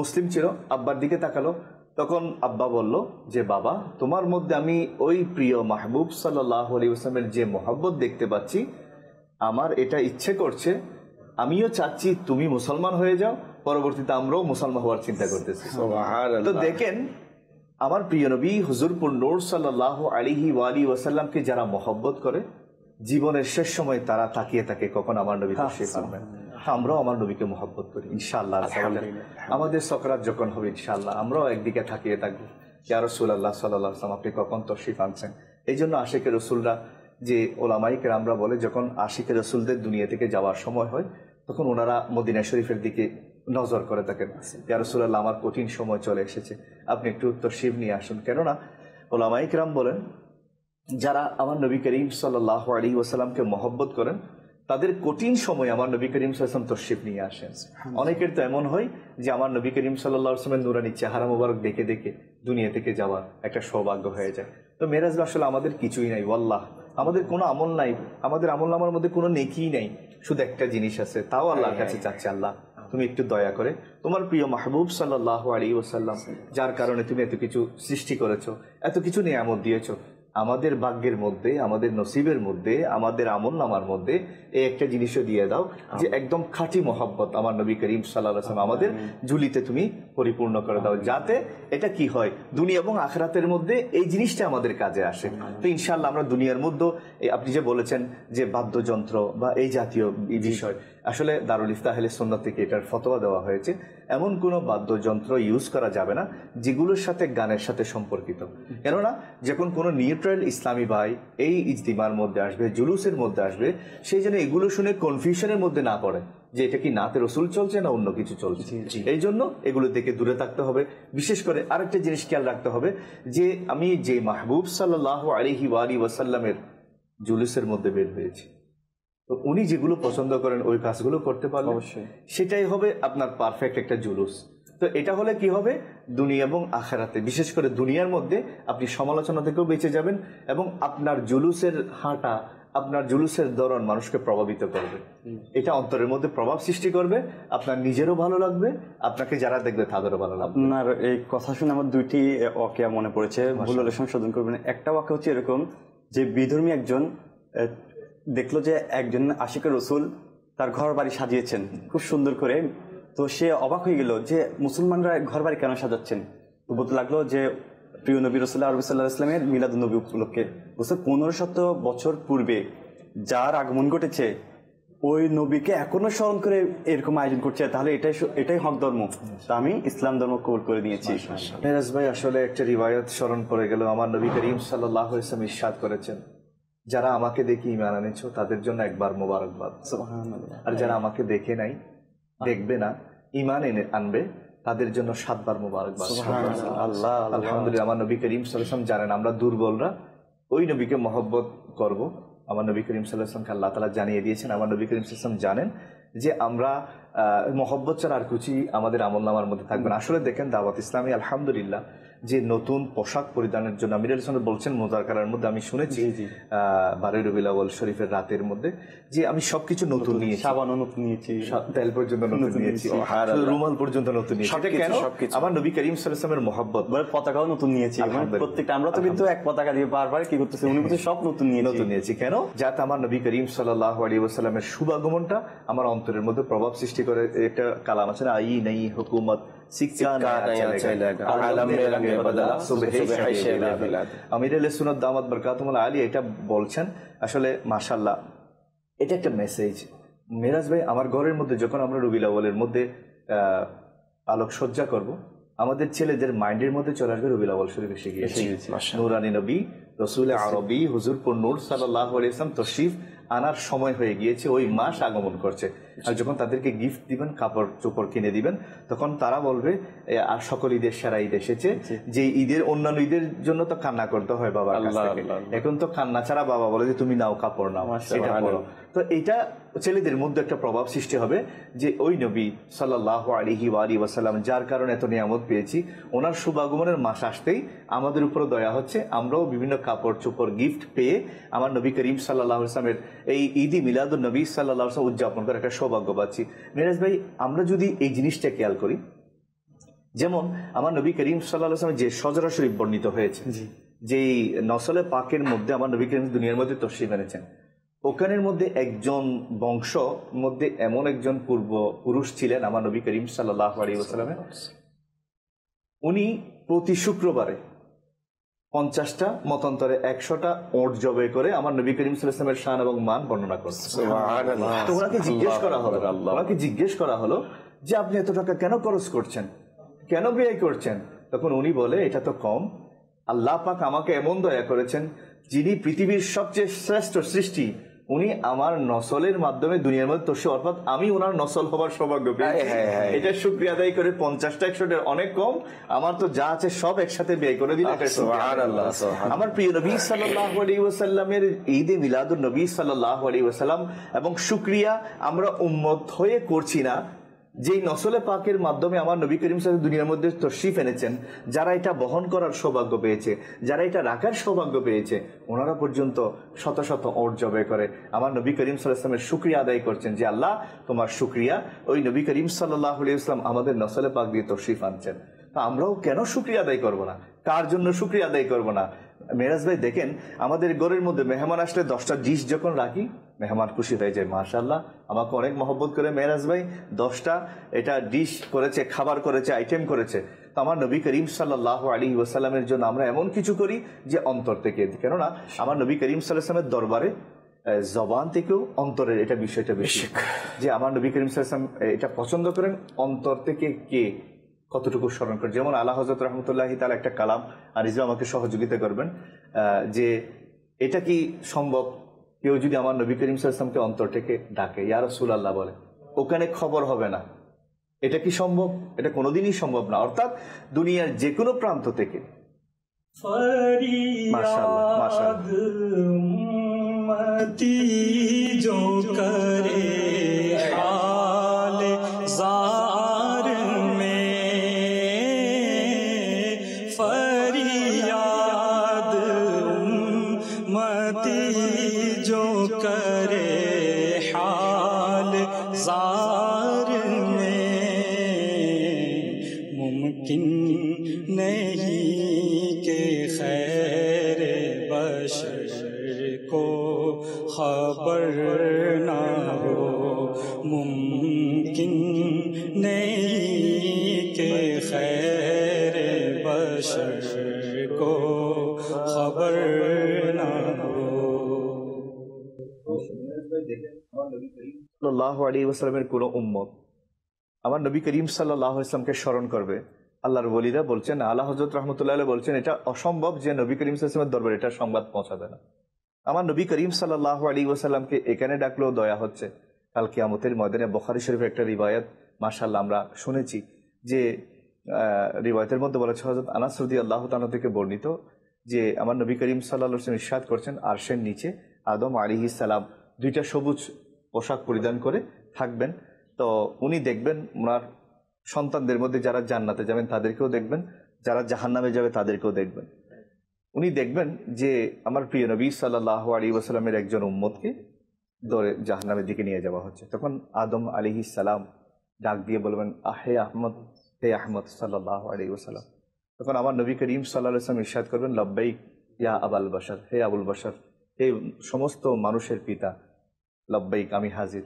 Speaker 4: মুসলিম ছিল আব্বার দিকে তাকালো তখন আব্বা বলল যে বাবা তোমার মধ্যে আমি ওই প্রিয় মাহবুব সাল্লাহ আলী ওসলামের যে মোহাব্বত দেখতে পাচ্ছি আমার এটা ইচ্ছে করছে আমিও চাচ্ছি তুমি মুসলমান হয়ে যাও পরবর্তীতে আমরাও মুসলমান হওয়ার চিন্তা করতেছি তো দেখেন আমার প্রিয় নবী হুজুরপুর নোর সাল্লাহ আলিহি ওয়ালি ওয়াসাল্লামকে যারা মহব্বত করে জীবনের শেষ সময় তারা তাকিয়ে থাকে কখন আমার নবী হ্যাঁ, শেষ পারবেন আমরাও আমার নবীকে মহব্বত করি ইনশাল্লাহ আমাদের সকরাত যখন হবে ইনশাল্লাহ আমরাও একদিকে থাকিয়ে থাকবো আর রসুল আল্লাহ সাল্লাহ আসলাম আপনি কখন তশরিফ আনছেন এই জন্য আশেখ রসুলরা যে ওলামাইকে আমরা বলে যখন আশিক রসুলদের দুনিয়া থেকে যাওয়ার সময় হয় তখন ওনারা মদিনা শরীফের দিকে নজর করে থাকেন ইয়া রসুল্লাহ আমার কঠিন সময় চলে এসেছে আপনি একটু উত্তর শিব নিয়ে আসুন কেননা ওলামাইকরাম বলেন যারা আমার নবী করিম সাল্লাহ আলী ওসালামকে মহব্বত করেন তাদের কঠিন সময় আমার নবী করিম সাল্লাম তশিফ নিয়ে আসেন অনেকের তো এমন হয় যে আমার নবী করিম সাল্লাহ নুরানি চেহারা মোবারক দেখে দেখে দুনিয়া থেকে যাওয়া একটা সৌভাগ্য হয়ে যায় তো মেরাজ আসলে আমাদের কিছুই নাই ওয়াল্লাহ আমাদের কোনো আমল নাই আমাদের আমল নামার মধ্যে কোনো নেকিই নাই শুধু একটা জিনিস আছে তাও হ্যাঁ, আল্লাহর হ্যাঁ, কাছে হ্যাঁ। চাচ্ছে আল্লাহ তুমি একটু দয়া করে তোমার প্রিয় মাহবুব সাল্লাহ আলী ওসাল্লাম আচ্ছা। যার কারণে তুমি এত কিছু সৃষ্টি করেছো এত কিছু নিয়ামত দিয়েছো আমাদের ভাগ্যের মধ্যে আমাদের নসিবের মধ্যে আমাদের আমল নামার মধ্যে এই একটা জিনিসও দিয়ে দাও যে একদম খাঁটি মহাব্বত আমার নবী করিম সাল্লাম আমাদের ঝুলিতে তুমি পরিপূর্ণ করে দাও যাতে এটা কি হয় দুনিয়া এবং আখরাতের মধ্যে এই জিনিসটা আমাদের কাজে আসে তো ইনশাল্লাহ আমরা দুনিয়ার মধ্যে আপনি যে বলেছেন যে বাদ্যযন্ত্র বা এই জাতীয় বিষয় আসলে দারুল ইফতাহেলে সন্ন্যত থেকে এটার ফতোয়া দেওয়া হয়েছে এমন কোনো বাদ্যযন্ত্র ইউজ করা যাবে না যেগুলোর সাথে গানের সাথে সম্পর্কিত কেননা যখন কোনো নিউট্রাল ইসলামী ভাই এই ইজতিমার মধ্যে আসবে জুলুসের মধ্যে আসবে সেই যেন এগুলো শুনে কনফিউশনের মধ্যে না পড়ে যে এটা কি নাতে রসুল চলছে না অন্য কিছু চলছে এই জন্য এগুলো থেকে দূরে থাকতে হবে বিশেষ করে আরেকটা জিনিস খেয়াল রাখতে হবে যে আমি যে মাহবুব সাল্লাহ আলহি ওয়ালি ওয়াসাল্লামের জুলুসের মধ্যে বের হয়েছি তো উনি যেগুলো পছন্দ করেন ওই কাজগুলো করতে পারলে অবশ্যই সেটাই হবে আপনার পারফেক্ট একটা জুলুস তো এটা হলে কি হবে দুনিয়া এবং আখেরাতে বিশেষ করে দুনিয়ার মধ্যে আপনি সমালোচনা থেকেও বেঁচে যাবেন এবং আপনার জুলুসের হাঁটা আপনার জুলুসের ধরন মানুষকে প্রভাবিত করবে এটা অন্তরের মধ্যে প্রভাব সৃষ্টি করবে আপনার নিজেরও ভালো লাগবে আপনাকে যারা দেখবে তাদেরও ভালো লাগবে আপনার এই কথা শুনে
Speaker 1: আমার দুইটি অকেয়া মনে পড়েছে ভুল হলে সংশোধন করবেন একটা ওয়াকে হচ্ছে এরকম যে বিধর্মী একজন দেখলো যে একজন আশিকের রসুল তার ঘর বাড়ি সাজিয়েছেন খুব সুন্দর করে তো সে অবাক হয়ে গেল যে মুসলমানরা ঘর বাড়ি কেন সাজাচ্ছেন তো বলতে লাগলো যে প্রিয় নবী রসুল্লাহ আরবি সাল্লাহ ইসলামের মিলাদ নবী উপলক্ষে বলছে পনেরো শত বছর পূর্বে যার আগমন ঘটেছে ওই নবীকে এখনো স্মরণ করে এরকম আয়োজন করছে তাহলে এটাই এটাই হক ধর্ম আমি ইসলাম ধর্ম কবুল করে নিয়েছি
Speaker 4: ভাই আসলে একটা রিবায়ত স্মরণ করে গেল আমার নবী করিম সাল্লাহ ইসলাম ইস্বাদ করেছেন যারা আমাকে দেখে ইমান এনেছো তাদের জন্য একবার মোবারকবাদ আর যারা আমাকে দেখে নাই দেখবে না ইমান এনে আনবে তাদের জন্য সাতবার মোবারকবাদ আল্লাহ আলহামদুলিল্লাহ আমার নবী করিম সাল্লাম জানেন আমরা দুর্বলরা ওই নবীকে মহব্বত করব আমার নবী করিম সাল্লাহামকে আল্লাহ তালা জানিয়ে দিয়েছেন আমার নবী করিম সাল্লাম জানেন যে আমরা মহব্বত ছাড়া আর কুচি আমাদের আমল নামার মধ্যে থাকবেন আসলে দেখেন দাওয়াত ইসলামী আলহামদুলিল্লাহ যে নতুন পোশাক পরিধানের জন্য আমির আলী বলছেন মোজারকার মধ্যে আমি শুনেছি বারে রবিল আওয়াল শরীফের রাতের মধ্যে যে আমি সবকিছু নতুন নিয়েছি নতুন নিয়েছি তেল পর্যন্ত নতুন নিয়েছি রুমাল পর্যন্ত নতুন নিয়েছি আমার নবী করিম পতাকাও নতুন নিয়েছি মানে প্রত্যেকটা আমরা তো কিন্তু এক পতাকা দিয়ে বারবার কি করতেছি উনি কিন্তু সব নতুন নিয়ে নতুন নিয়েছি কেন যাতে আমার নবী করিম সাল্লাহ আলী ওসাল্লামের আমার অন্তরের মধ্যে প্রভাব সৃষ্টি করে একটা কালাম আছে না আই নাই হুকুমত আলোকসজ্জা করব। আমাদের ছেলেদের মাইন্ডের মধ্যে চলে আসবে রবিলাওয়াল শরীফে শিখিয়েছি নুরানি নবী রসুল আরবি হুজুরপুর নূর সাল্লাহ তশিফ আনার সময় হয়ে গিয়েছে ওই মাস আগমন করছে আর যখন তাদেরকে গিফট দিবেন কাপড় চোপড় কিনে দিবেন তখন তারা বলবে আর সকল ঈদের সেরা ঈদ এসেছে যে ঈদের অন্যান্য ঈদের জন্য তো কান্না করতে হয় বাবার এখন তো কান্না ছাড়া বাবা বলে যে তুমি নাও কাপড় নাও সেটা বলো তো এটা ছেলেদের মধ্যে একটা প্রভাব সৃষ্টি হবে যে ওই নবী সাল্লাহ আলিহি আলি ওয়াসাল্লাম যার কারণে এত নিয়ামত পেয়েছি ওনার শুভাগমনের মাস আসতেই আমাদের উপর দয়া হচ্ছে আমরাও বিভিন্ন কাপড় চোপড় গিফট পেয়ে আমার নবী করিম সাল্লাহ ইসলামের এই ঈদি মিলাদ নবী সাল্লাহ উদযাপন করার একটা সৌভাগ্য পাচ্ছি মিরাজ ভাই আমরা যদি এই জিনিসটা খেয়াল করি যেমন আমার নবী করিম সাল্লাহ যে সজরা শরীফ বর্ণিত হয়েছে যে নসলে পাকের মধ্যে আমার নবী করিম দুনিয়ার মধ্যে তসি মেনেছেন ওখানের মধ্যে একজন বংশ মধ্যে এমন একজন পূর্ব পুরুষ ছিলেন আমার নবী করিম সাল্লাহ আলী ওসালামের উনি প্রতি শুক্রবারে পঞ্চাশটা মতান্তরে একশোটা ওট জবে করে আমার নবী করিম সাল্লামের শান এবং মান বর্ণনা করছে ওনাকে জিজ্ঞেস করা হলো ওনাকে জিজ্ঞেস করা হলো যে আপনি এত টাকা কেন খরচ করছেন কেন ব্যয় করছেন তখন উনি বলে এটা তো কম আল্লাহ পাক আমাকে এমন দয়া করেছেন যিনি পৃথিবীর সবচেয়ে শ্রেষ্ঠ সৃষ্টি উনি আমার নসলের মাধ্যমে দুনিয়ার মধ্যে তোষে অর্থাৎ আমি ওনার নসল হবার সৌভাগ্য পেয়েছি এটা শুক্রিয়া আদায় করে পঞ্চাশটা একশোটা অনেক কম আমার তো যা আছে সব একসাথে ব্যয় করে দিল আচ্ছা, আমার প্রিয় নবী সাল্লাহ আলী ওসাল্লামের ঈদে মিলাদুল নবী সাল্লাহ আলী ওসাল্লাম এবং শুক্রিয়া আমরা উম্মত হয়ে করছি না যেই নসলে পাকের মাধ্যমে আমার নবী করিম সাহেব দুনিয়ার মধ্যে তশরিফ এনেছেন যারা এটা বহন করার সৌভাগ্য পেয়েছে যারা এটা রাখার সৌভাগ্য পেয়েছে ওনারা পর্যন্ত শত শত ওট জবে করে আমার নবী করিম সাল্লাহামের সুক্রিয়া আদায় করছেন যে আল্লাহ তোমার সুক্রিয়া ওই নবী করিম সাল্লাহ ইসলাম আমাদের নসলে পাক দিয়ে তশরিফ আনছেন তা আমরাও কেন সুক্রিয়া আদায় করব না কার জন্য সুক্রিয়া আদায় করব না মেরাজ ভাই দেখেন আমাদের ঘরের মধ্যে মেহমান আসলে দশটা ডিশ যখন রাখি মেহমান খুশি হয়ে যায় মার্শাল্লাহ আমাকে অনেক মহব্বত করে মেয়েরাজ ভাই দশটা এটা ডিশ করেছে খাবার করেছে আইটেম করেছে তো আমার নবী করিম সাল্লাহ আলী ওসাল্লামের জন্য আমরা এমন কিছু করি যে অন্তর থেকে কেননা আমার নবী করিম সাল্লাহামের দরবারে জবান থেকেও অন্তরের এটা বিষয়টা বেশি যে আমার নবী করিম সাল্লাম এটা পছন্দ করেন অন্তর থেকে কে কতটুকু স্মরণ করে যেমন আল্লাহ হজরত রহমতুল্লাহি তার একটা কালাম আর ইসলাম আমাকে সহযোগিতা করবেন যে এটা কি সম্ভব কেউ যদি আমার নবী করিম সাল্লামকে অন্তর থেকে ডাকে ইয়ার রসুল আল্লাহ বলে ওখানে খবর হবে না এটা কি সম্ভব এটা কোনোদিনই সম্ভব না অর্থাৎ দুনিয়ার যে কোনো প্রান্ত থেকে
Speaker 2: মাশাআল্লাহ মাশাআল্লাহ
Speaker 4: সাল্লাহ আলী ওসালামের কোনো উম্মত আমার নবী করিম সাল্লাহ ইসলামকে স্মরণ করবে আল্লাহর বলিরা বলছেন আল্লাহ হজরত রহমতুল্লাহ বলছেন এটা অসম্ভব যে নবী করিম সাল্লামের দরবার এটা সংবাদ পৌঁছাবে না আমার নবী করিম সাল্লাহ আলী ওসাল্লামকে এখানে ডাকলেও দয়া হচ্ছে কালকে আমতের ময়দানে বখারি শরীফের একটা রিবায়ত মার্শাল্লাহ আমরা শুনেছি যে রিবায়তের মধ্যে বলেছে হজরত আনাসরুদ্দি আল্লাহ তাল থেকে বর্ণিত যে আমার নবী করিম সাল্লাহ ইসলাম ইস্বাদ করছেন আরশের নিচে আদম আলিহি সালাম দুইটা সবুজ পোশাক পরিধান করে থাকবেন তো উনি দেখবেন ওনার সন্তানদের মধ্যে যারা জান্নাতে যাবেন তাদেরকেও দেখবেন যারা জাহান্নামে যাবে তাদেরকেও দেখবেন উনি দেখবেন যে আমার প্রিয় নবী সাল্লাহ আলী ওসালামের একজন উম্মতকে দৌড়ে জাহান্নামের দিকে নিয়ে যাওয়া হচ্ছে তখন আদম আলী সালাম ডাক দিয়ে বলবেন আহে আহমদ হে আহমদ সাল্লাহ আলী ওসালাম তখন আমার নবী করিম সাল্লাহ ইসলাম ইরশাদ করবেন লব্বাই ইয়া আবাল বাসার হে আবুল বাসার হে সমস্ত মানুষের পিতা লব্বাইক আমি হাজির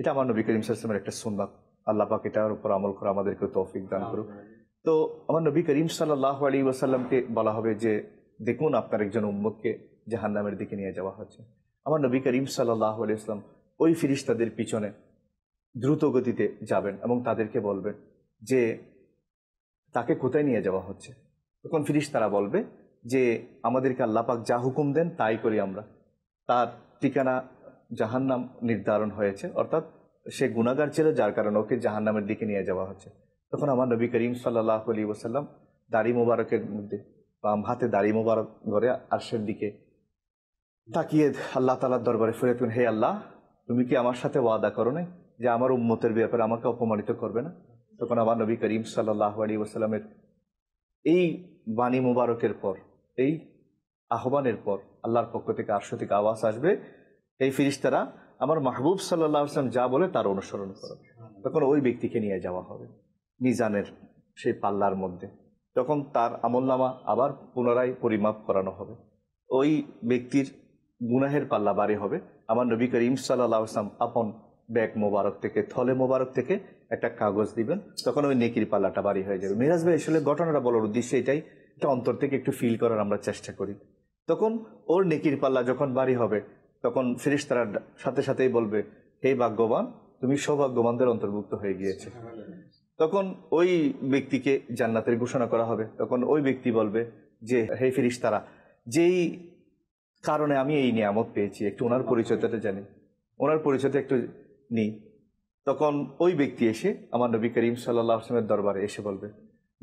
Speaker 4: এটা আমার নবী করিম সাল্লামের একটা সুন্নাত আল্লাহ পাক এটার উপর আমল করে আমাদেরকে তৌফিক দান করুক তো আমার নবী করিম সাল্লাহ আলী ওয়াসাল্লামকে বলা হবে যে দেখুন আপনার একজন উম্মতকে জাহান্নামের দিকে নিয়ে যাওয়া হচ্ছে আমার নবী করিম সাল্লাহ আলী ইসলাম ওই তাদের পিছনে দ্রুত গতিতে যাবেন এবং তাদেরকে বলবেন যে তাকে কোথায় নিয়ে যাওয়া হচ্ছে তখন ফিরিস তারা বলবে যে আমাদেরকে আল্লাপাক যা হুকুম দেন তাই করি আমরা তার ঠিকানা জাহান্নাম নির্ধারণ হয়েছে অর্থাৎ সে গুণাগার ছিল যার কারণে ওকে জাহান্নামের দিকে নিয়ে যাওয়া হচ্ছে তখন আমার নবী করিম সাল্লাহ আলী ওসাল্লাম দাড়ি মোবারকের মধ্যে বাম হাতে দাড়ি মোবারক ধরে আর্শের দিকে তাকিয়ে আল্লাহ তালার দরবারে ফিরে তুমি হে আল্লাহ তুমি কি আমার সাথে ওয়াদা করো নাই যে আমার উম্মতের ব্যাপারে আমাকে অপমানিত করবে না তখন আমার নবী করিম সাল্লাহ আলী ওসাল্লামের এই বাণী মোবারকের পর এই আহ্বানের পর আল্লাহর পক্ষ থেকে আর্শ থেকে আওয়াজ আসবে এই ফিরিস্তারা আমার মাহবুব সাল্লা আসলাম যা বলে তার অনুসরণ করো তখন ওই ব্যক্তিকে নিয়ে যাওয়া হবে মিজানের সেই পাল্লার মধ্যে তখন তার আমলনামা আবার পুনরায় পরিমাপ করানো হবে ওই ব্যক্তির গুনাহের পাল্লা বাড়ি হবে আমার নবী করিম সাল্লা আসলাম আপন ব্যাগ মোবারক থেকে থলে মোবারক থেকে একটা কাগজ দিবেন তখন ওই নেকির পাল্লাটা বাড়ি হয়ে যাবে মিরাজ ভাই আসলে ঘটনাটা বলার উদ্দেশ্যে এটাই এটা অন্তর থেকে একটু ফিল করার আমরা চেষ্টা করি তখন ওর নেকির পাল্লা যখন বাড়ি হবে তখন ফিরিস তারা সাথে সাথেই বলবে হে ভাগ্যবান তুমি সৌভাগ্যবানদের অন্তর্ভুক্ত হয়ে গিয়েছে তখন ওই ব্যক্তিকে জান্নাতের ঘোষণা করা হবে তখন ওই ব্যক্তি বলবে যে হে ফিরিস তারা যেই কারণে আমি এই নিয়ামত পেয়েছি একটু ওনার পরিচয়টা জানি ওনার পরিচয়টা একটু নি তখন ওই ব্যক্তি এসে আমার নবী করিম সাল্লা আসলামের দরবারে এসে বলবে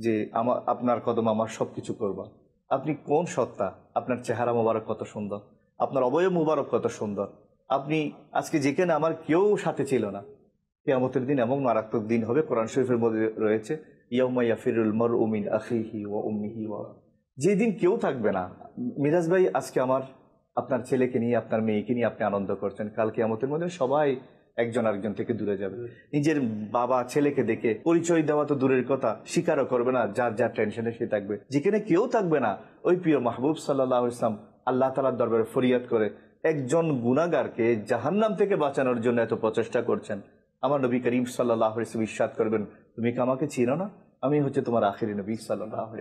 Speaker 4: যে আমার আপনার কদম আমার সব কিছু করবা আপনি কোন সত্তা আপনার চেহারা মোবারক কত সুন্দর আপনার অবয়ব মুবারক কত সুন্দর আপনি আজকে যেখানে আমার কেউ সাথে ছিল না কেয়ামতের দিন এবং মারাত্মক দিন হবে কোরআন শরীফের মধ্যে রয়েছে ইয়মাইয়া মর উমিন আখিহি ও উম্মিহি ও যেদিন কেউ থাকবে না মিরাজ ভাই আজকে আমার আপনার ছেলেকে নিয়ে আপনার মেয়েকে নিয়ে আপনি আনন্দ করছেন কাল আমাদের মধ্যে সবাই একজন আরেকজন থেকে দূরে যাবে নিজের বাবা ছেলেকে দেখে পরিচয় দেওয়া তো দূরের কথা স্বীকারও করবে না যার যার টেনশনে সে থাকবে যেখানে কেউ থাকবে না ওই প্রিয় মাহবুব সাল্লাহ ইসলাম আল্লাহ তালার দরবারে ফরিয়াদ করে একজন গুনাগারকে জাহান্নাম থেকে বাঁচানোর জন্য এত প্রচেষ্টা করছেন আমার নবী করিম সাল্লাহ বিশ্বাস করবেন তুমি কি আমাকে চিনো না আমি হচ্ছে তোমার আখেরি নবী সাল্লাহ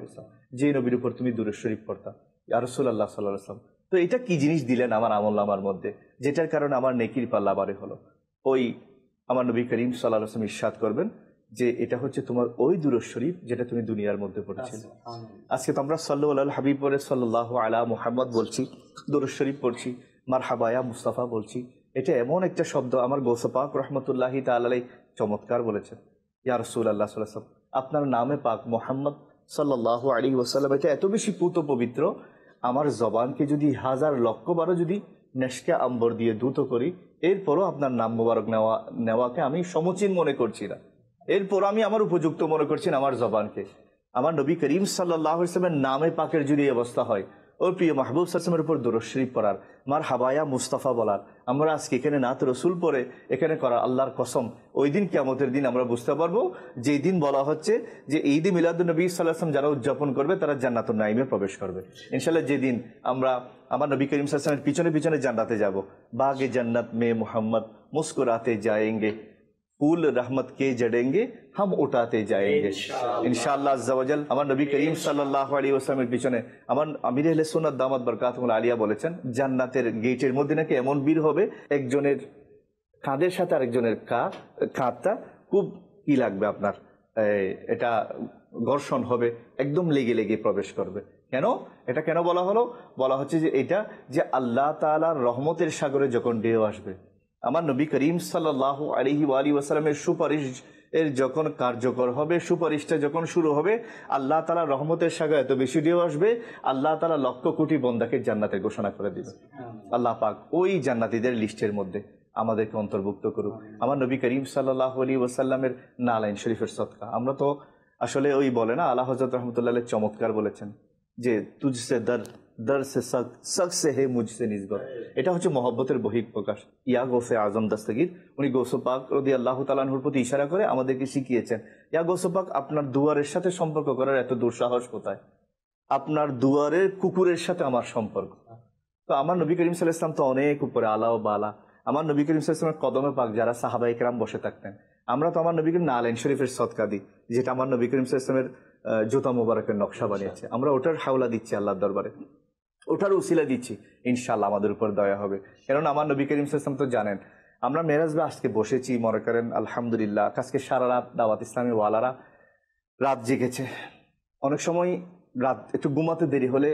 Speaker 4: যে নবীর উপর তুমি দূরে শরীফ পড়তা ইয়ারসুল আল্লাহ সাল্লাহ আসলাম তো এটা কি জিনিস দিলেন আমার আমল আমার মধ্যে যেটার কারণে আমার নেকির পাল্লা বাড়ি হলো ওই আমার নবী করিম সাল্লাহ আসলাম ইস্বাদ করবেন যে এটা হচ্ছে তোমার ওই দূর শরীফ যেটা তুমি দুনিয়ার মধ্যে পড়েছিল
Speaker 1: আচ্ছা,
Speaker 4: আজকে তো আমরা সাল্লাহ হাবিব বলে সাল্লাহ আলা মোহাম্মদ বলছি দূর শরীফ পড়ছি মার হাবায়া মুস্তাফা বলছি এটা এমন একটা শব্দ আমার গোসপাক রহমতুল্লাহি তালাই চমৎকার বলেছেন ইয়া রসুল আল্লাহ সাল্লাহ আপনার নামে পাক মোহাম্মদ সাল্লাহ আলী ওসাল্লাম এটা এত বেশি পুত পবিত্র আমার জবানকে যদি হাজার লক্ষ বারো যদি নেশকে আম্বর দিয়ে দ্রুত করি এরপরও আপনার নাম মোবারক নেওয়া নেওয়াকে আমি সমচীন মনে করছি না এরপর আমি আমার উপযুক্ত মনে করছেন আমার জবানকে আমার নবী করিম সাল্লাহ নামে পাকের যদি অবস্থা হয় ওর প্রিয় মাহবুব সাসমের উপর দুরশরীফ পড়ার মার হাবায়া মুস্তাফা বলার আমরা আজকে এখানে নাত রসুল পরে এখানে করা আল্লাহর কসম ওই দিন কেমতের দিন আমরা বুঝতে পারবো যে দিন বলা হচ্ছে যে ঈদে মিলাদুলনবী সাল্লাহাম যারা উদযাপন করবে তারা জান্নাত নাইমে প্রবেশ করবে ইনশাল্লাহ যেদিন আমরা আমার নবী করিম সাল্লামের পিছনে পিছনে জান্নাতে যাব বাগে জান্নাত মে মোহাম্মদ মুস্কুরাতে যায়েঙ্গে পুল রহমত কে জড়েঙ্গে হাম ওটাতে যায়ঙ্গে ইনশাআল্লাহ আজ্জাওয়াজাল আমার নবী করিম সাল্লাহ আলী ওসলামের পিছনে আমার আমির আহলে সোনাদ দামাত বরকাতমুল আলিয়া বলেছেন জান্নাতের গেটের মধ্যে নাকি এমন ভিড় হবে একজনের কাঁধের সাথে আরেকজনের কাঁধ কাঁধটা খুব কি লাগবে আপনার এটা ঘর্ষণ হবে একদম লেগে লেগে প্রবেশ করবে কেন এটা কেন বলা হলো বলা হচ্ছে যে এটা যে আল্লাহ তালার রহমতের সাগরে যখন ঢেউ আসবে আমার নবী করিম সাল্লাহ আলিহি আলী ওয়াসালামের সুপারিশ এর যখন কার্যকর হবে সুপারিশটা যখন শুরু হবে আল্লাহ তালা রহমতের সাগা এত বেশি দিয়েও আসবে আল্লাহ তালা লক্ষ কোটি বন্দাকে জান্নাতের ঘোষণা করে দিবে আল্লাহ পাক ওই জান্নাতিদের লিস্টের মধ্যে আমাদেরকে অন্তর্ভুক্ত করুক আমার নবী করিম সাল্লাহ আলী ওয়াসাল্লামের নালাইন শরীফের সৎকা আমরা তো আসলে ওই বলে না আল্লাহ হজরত রহমতুল্লাহ চমৎকার বলেছেন যে তুজসে দর হে মুজসে নিজগত এটা হচ্ছে মহব্বতের বহিক প্রকাশ ইয়া গোসে আজম উনি রদি আল্লাহ তালাহুর প্রতি ইশারা করে আমাদেরকে শিখিয়েছেন ইয়া আপনার দুয়ারের সাথে সম্পর্ক করার এত দুঃসাহস কোথায় আপনার দুয়ারের কুকুরের সাথে আমার সম্পর্ক তো আমার নবী করিম সাল্লাম তো অনেক উপরে আলা ও বালা আমার নবী করিম সাল্লামের কদমে পাক যারা সাহাবা ইকরাম বসে থাকতেন আমরা তো আমার নবী করিম নালেন শরীফের সৎকা দিই যেটা আমার নবী করিম সাল্লামের জুতা মোবারকের নকশা বানিয়েছে আমরা ওটার হাওলা দিচ্ছি আল্লাহর দরবারে ওঠার উসিলা দিচ্ছি ইনশাল্লাহ আমাদের উপর দয়া হবে কেননা আমার নবী করিম সাল্লাম তো জানেন আমরা মেরাজবে আজকে বসেছি মনে করেন আলহামদুলিল্লাহ আজকে সারা রাত দাওয়াত ইসলামী ওয়ালারা রাত জেগেছে অনেক সময় রাত একটু ঘুমাতে দেরি হলে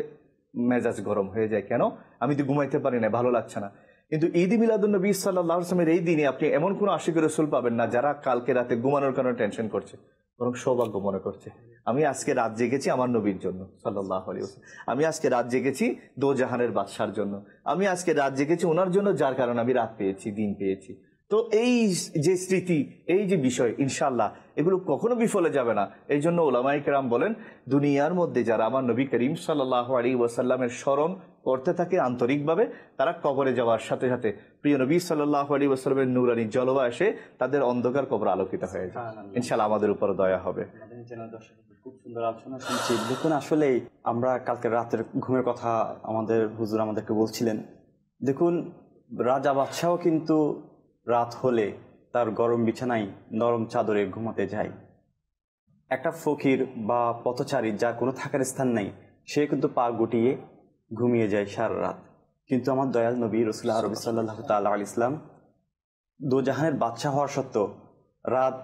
Speaker 4: মেজাজ গরম হয়ে যায় কেন আমি তো ঘুমাইতে পারি না ভালো লাগছে না কিন্তু ঈদ মিলাদুলনবী ইসাল্লাহ আসলামের এই দিনে আপনি এমন কোনো আশিক রসুল পাবেন না যারা কালকে রাতে ঘুমানোর কারণে টেনশন করছে বরং সৌভাগ্য মনে করছে আমি আজকে রাত জেগেছি আমার নবীর জন্য সাল্লাহ আমি আজকে রাত জেগেছি দো জাহানের বাদশার জন্য আমি আজকে রাত জেগেছি ওনার জন্য যার কারণে আমি রাত পেয়েছি দিন পেয়েছি তো এই যে স্মৃতি এই যে বিষয় ইনশাল্লাহ এগুলো কখনো বিফলে যাবে না এই জন্য ওলামাই কেরাম বলেন দুনিয়ার মধ্যে যারা আমার নবী করিম সাল্লাহ আলী ওয়াসাল্লামের স্মরণ করতে থাকে আন্তরিকভাবে তারা কবরে যাওয়ার সাথে সাথে প্রিয় নবী সাল্লাহ আলী ওয়াসাল্লামের নুরানি জলবা এসে তাদের অন্ধকার কবর আলোকিত হয়ে যায় ইনশাল্লাহ আমাদের উপর দয়া হবে
Speaker 1: খুব সুন্দর আলোচনা শুনছি দেখুন আসলে আমরা কালকে রাতের ঘুমের কথা আমাদের হুজুর আমাদেরকে বলছিলেন দেখুন রাজা বাদশাহ কিন্তু রাত হলে তার গরম বিছানায় নরম চাদরে ঘুমাতে যায় একটা ফকির বা পথচারী যা কোনো থাকার স্থান নেই সে কিন্তু পা গুটিয়ে ঘুমিয়ে যায় সারা রাত কিন্তু আমার দয়াল নবী রসুল্লাহ রবি সাল্লাহ তাল আল ইসলাম দোজাহানের বাদশাহ হওয়া সত্ত্বেও রাত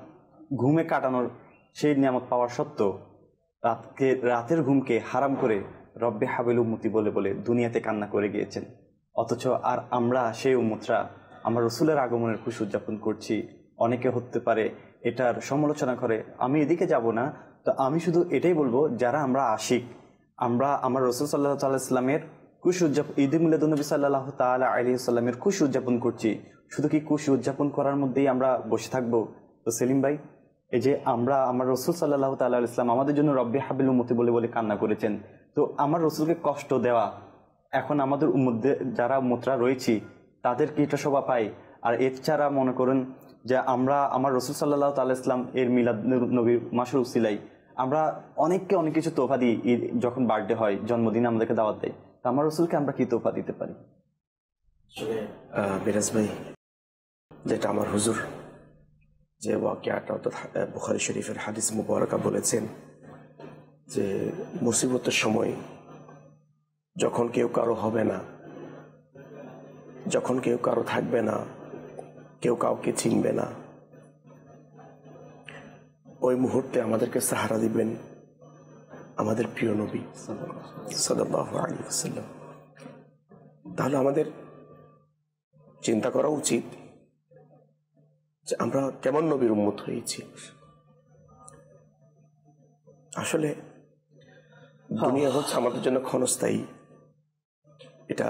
Speaker 1: ঘুমে কাটানোর সেই নিয়ামত পাওয়া সত্ত্বেও রাতকে রাতের ঘুমকে হারাম করে রব্বে হাবিল উম্মতি বলে বলে দুনিয়াতে কান্না করে গিয়েছেন অথচ আর আমরা সেই উম্মতরা আমরা রসুলের আগমনের খুশি উদযাপন করছি অনেকে হতে পারে এটার সমালোচনা করে আমি এদিকে যাব না তো আমি শুধু এটাই বলবো যারা আমরা আশিক আমরা আমার রসুল সাল্লাহ তাল্লাহ ইসলামের খুশি উদযাপন ঈদ নবী সাল্লাহ তাল আলী সাল্লামের খুশি উদযাপন করছি শুধু কি খুশি উদযাপন করার মধ্যেই আমরা বসে থাকবো তো সেলিম ভাই এই যে আমরা আমার রসুল সাল্লাহ তাল্লাহ ইসলাম আমাদের জন্য রব্বে হাবিল উমতি বলে বলে কান্না করেছেন তো আমার রসুলকে কষ্ট দেওয়া এখন আমাদের মধ্যে যারা মুদ্রা রয়েছি তাদের এটা শোভা পাই আর এছাড়া মনে করুন যে আমরা আমার রসুল সাল্লাহ তাল ইসলাম এর মিলাদ নবীর মাসুর উসিলাই আমরা অনেককে অনেক কিছু তোফা দিই ঈদ যখন বার্থডে হয় জন্মদিনে আমাদেরকে দাওয়াত দেয় তো আমার রসুলকে আমরা কি তোফা দিতে পারি
Speaker 5: বিরাজ ভাই যেটা আমার হুজুর যে ওয়াকিয়াটা অর্থাৎ বুখারি শরীফের হাদিস মুবারকা বলেছেন যে মুসিবতের সময় যখন কেউ কারো হবে না যখন কেউ কারো থাকবে না কেউ কাউকে চিনবে না ওই মুহূর্তে আমাদেরকে সাহারা দিবেন আমাদের প্রিয় নবী সাল্লাহ আলী তাহলে আমাদের চিন্তা করা উচিত যে আমরা কেমন নবীর উন্মত হয়েছি আসলে হ্যাঁ। দুনিয়া হচ্ছে আমাদের জন্য ক্ষণস্থায়ী এটা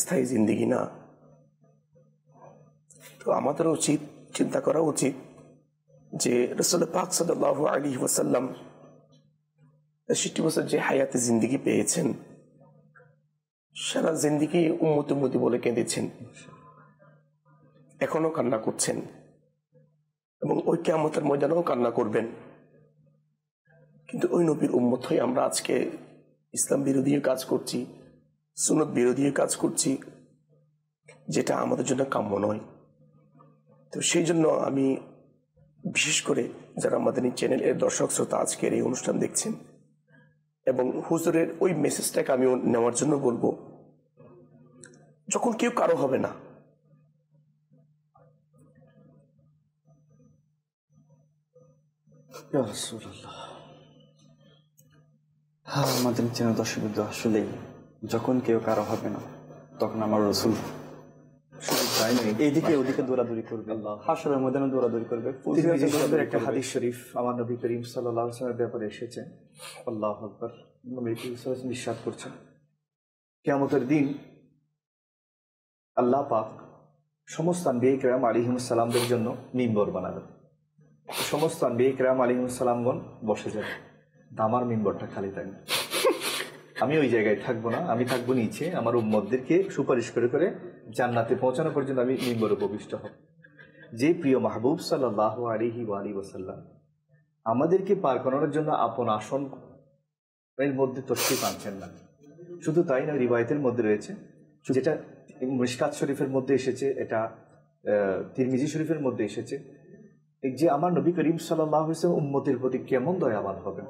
Speaker 5: স্থায়ী জিন্দিগি না তো আমাদের উচিত চিন্তা করা উচিত যে রসল পাক সদাল্লাহ আলী ওসাল্লাম ষষ্টি বছর যে হায়াতে জিন্দিগি পেয়েছেন সারা জিন্দিগি উন্মতি উম্মতি বলে কেঁদেছেন এখনও কান্না করছেন এবং ওই কেমতের ময়দানেও কান্না করবেন কিন্তু ওই নবীর উন্মত হয়ে আমরা আজকে ইসলাম বিরোধী কাজ করছি সুনদ বিরোধী কাজ করছি যেটা আমাদের জন্য কাম্য নয় তো সেই জন্য আমি বিশেষ করে যারা আমাদের এই চ্যানেলের দর্শক শ্রোতা আজকের এই অনুষ্ঠান দেখছেন এবং হুজুরের ওই মেসেজটাকে আমি নেওয়ার জন্য বলবো যখন কেউ কারো হবে না
Speaker 1: হ্যাঁ আমাদের চেনা দর্শক আসলেই যখন কেউ কারো হবে না তখন আমার রসুল
Speaker 4: এইদিকে ওদিকে দৌড়াদৌড়ি করবে হাসরের ময়দানে দৌড়াদৌড়ি করবে একটা হাদিস শরীফ আমার নবী করিম ব্যাপারে এসেছে আল্লাহ দিন আল্লাহ পাক সমস্ত আম্বিয়ে কেরাম সালামদের জন্য মিম্বর বানাবেন সমস্ত আম্বিয়ে কেরাম আলিহিমসালামগণ বসে যাবে দামার মিম্বরটা খালি থাকবে আমি ওই জায়গায় থাকবো না আমি থাকবো নিচে আমার উম্মদদেরকে সুপারিশ করে করে জান্নাতে পৌঁছানো পর্যন্ত আমি মিম্বর উপবিষ্ট হব যে প্রিয় মাহবুব সাল্লাহ আলিহি আলী ওসাল্লাম আমাদেরকে পার করানোর জন্য আপন আসন এর মধ্যে তথ্যই পাচ্ছেন না শুধু তাই না রিবায়তের মধ্যে রয়েছে যেটা মুশকাত শরীফের মধ্যে এসেছে এটা তিরমিজি শরীফের মধ্যে এসেছে যে আমার নবী করিম সাল্লাহ ইসলাম উম্মতির প্রতি কেমন দয়াবান হবে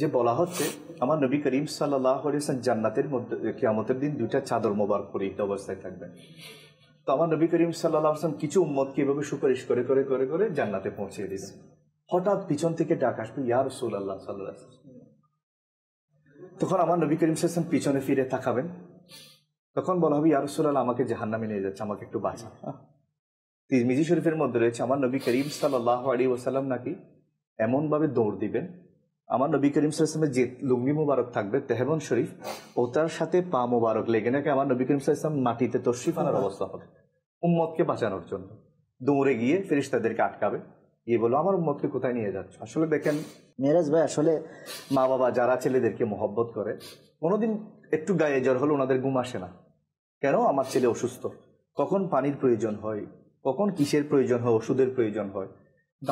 Speaker 4: যে বলা হচ্ছে আমার নবী করিম সাল্লাহ জান্নাতের মধ্যে কেয়ামতের দিন দুইটা চাদর মোবার এই অবস্থায় থাকবেন তো আমার নবী করিম সাল্লাহ আসলাম কিছু উম্মতকে এভাবে সুপারিশ করে করে করে করে জান্নাতে পৌঁছে দিলেন হঠাৎ পিছন থেকে ডাক আসবে ইয়ার রসুল আল্লাহ সাল্লাহ তখন আমার নবী করিম সাল্লাম পিছনে ফিরে তাকাবেন তখন বলা হবে ইয়ার রসুল আল্লাহ আমাকে জাহান্নামে নিয়ে যাচ্ছে আমাকে একটু বাঁচা মিজি শরীফের মধ্যে রয়েছে আমার নবী করিম সাল্লাহ আলী ওসাল্লাম নাকি এমনভাবে দৌড় দিবেন আমার নবী করিম সাল্লামের যে লুঙ্গি মোবারক থাকবে তেহবন শরীফ ও তার সাথে পা মোবারক লেগে নাকি আমার নবী করিম সাল্লাম মাটিতে তশ্রিফ আনার অবস্থা হবে উম্মতকে বাঁচানোর জন্য দৌড়ে গিয়ে ফেরিস্তাদেরকে আটকাবে গিয়ে বলো আমার উম্মতকে কোথায় নিয়ে যাচ্ছ আসলে দেখেন মেরাজ ভাই আসলে মা বাবা যারা ছেলেদেরকে মহব্বত করে কোনোদিন একটু গায়ে জ্বর হলে ওনাদের ঘুম আসে না কেন আমার ছেলে অসুস্থ কখন পানির প্রয়োজন হয় কখন কিসের প্রয়োজন হয় ওষুধের প্রয়োজন হয়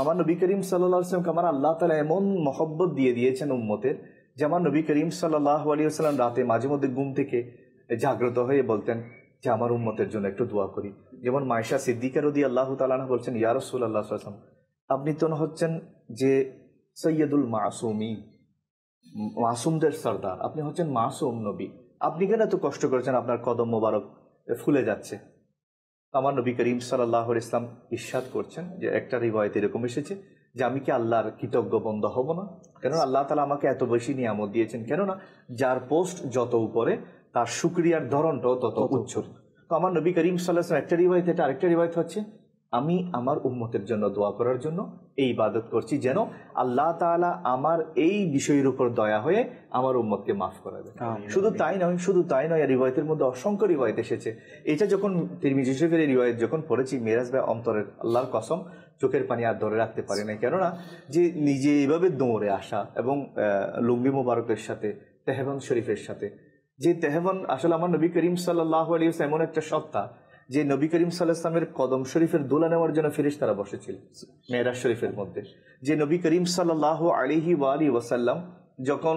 Speaker 4: আমার নবী করিম সাল্লাম আমার আল্লাহ তালা এমন মহব্বত দিয়ে দিয়েছেন উম্মতের যে আমার নবী করিম সাল্লাহ আলী আসসালাম রাতে মাঝে মধ্যে ঘুম থেকে জাগ্রত হয়ে বলতেন যে আমার উম্মতের জন্য একটু দোয়া করি যেমন সিদ্দিকার সিদ্দিকারদি আল্লাহ তালানা বলছেন ইয়ারসুল আল্লাহ আসলাম আপনি তো হচ্ছেন যে সৈয়দুল মাসুমি মাসুমদের সর্দার আপনি হচ্ছেন মাসুম নবী আপনি কেন এত কষ্ট করেছেন আপনার কদম মোবারক ফুলে যাচ্ছে আমার নবী করিম সাল্লাহ ইসলাম ইস্বাদ করছেন যে একটা রিবায়ত এরকম এসেছে যে আমি কি আল্লাহর কৃতজ্ঞ বন্ধ হব না কেননা আল্লাহ তালা আমাকে এত বেশি নিয়ামত দিয়েছেন কেননা যার পোস্ট যত উপরে তার সুক্রিয়ার ধরনটাও তত উচ্চ তো আমার নবী করিম সাল্লাহ একটা রিবায়ত এটা আরেকটা রিবায়ত হচ্ছে আমি আমার উম্মতের জন্য দোয়া করার জন্য এই ইবাদত করছি যেন আল্লাহ তালা আমার এই বিষয়ের উপর দয়া হয়ে আমার উম্মতকে মাফ করাবে শুধু তাই নয় শুধু তাই নয় রিবায়তের মধ্যে অসংখ্য রিবায়ত এসেছে এটা যখন তিরমিজ রিবায়ত যখন পড়েছি মেরাজ ভাই অন্তরের আল্লাহর কসম চোখের পানি আর ধরে রাখতে পারি না কেননা যে নিজে এইভাবে দৌড়ে আসা এবং লুঙ্গি মোবারকের সাথে তেহবান শরীফের সাথে যে তেহেবন আসলে আমার নবী করিম সাল্লাহ আলী এমন একটা সত্তা যে নবী করিম সাল্লাহামের কদম শরীফের দোলা নেওয়ার জন্য ফিরিস তারা বসেছিল মেয়েরাজ শরীফের মধ্যে যে নবী করিম সাল্লাহ আলিহি ওয়ালি ওয়াসাল্লাম যখন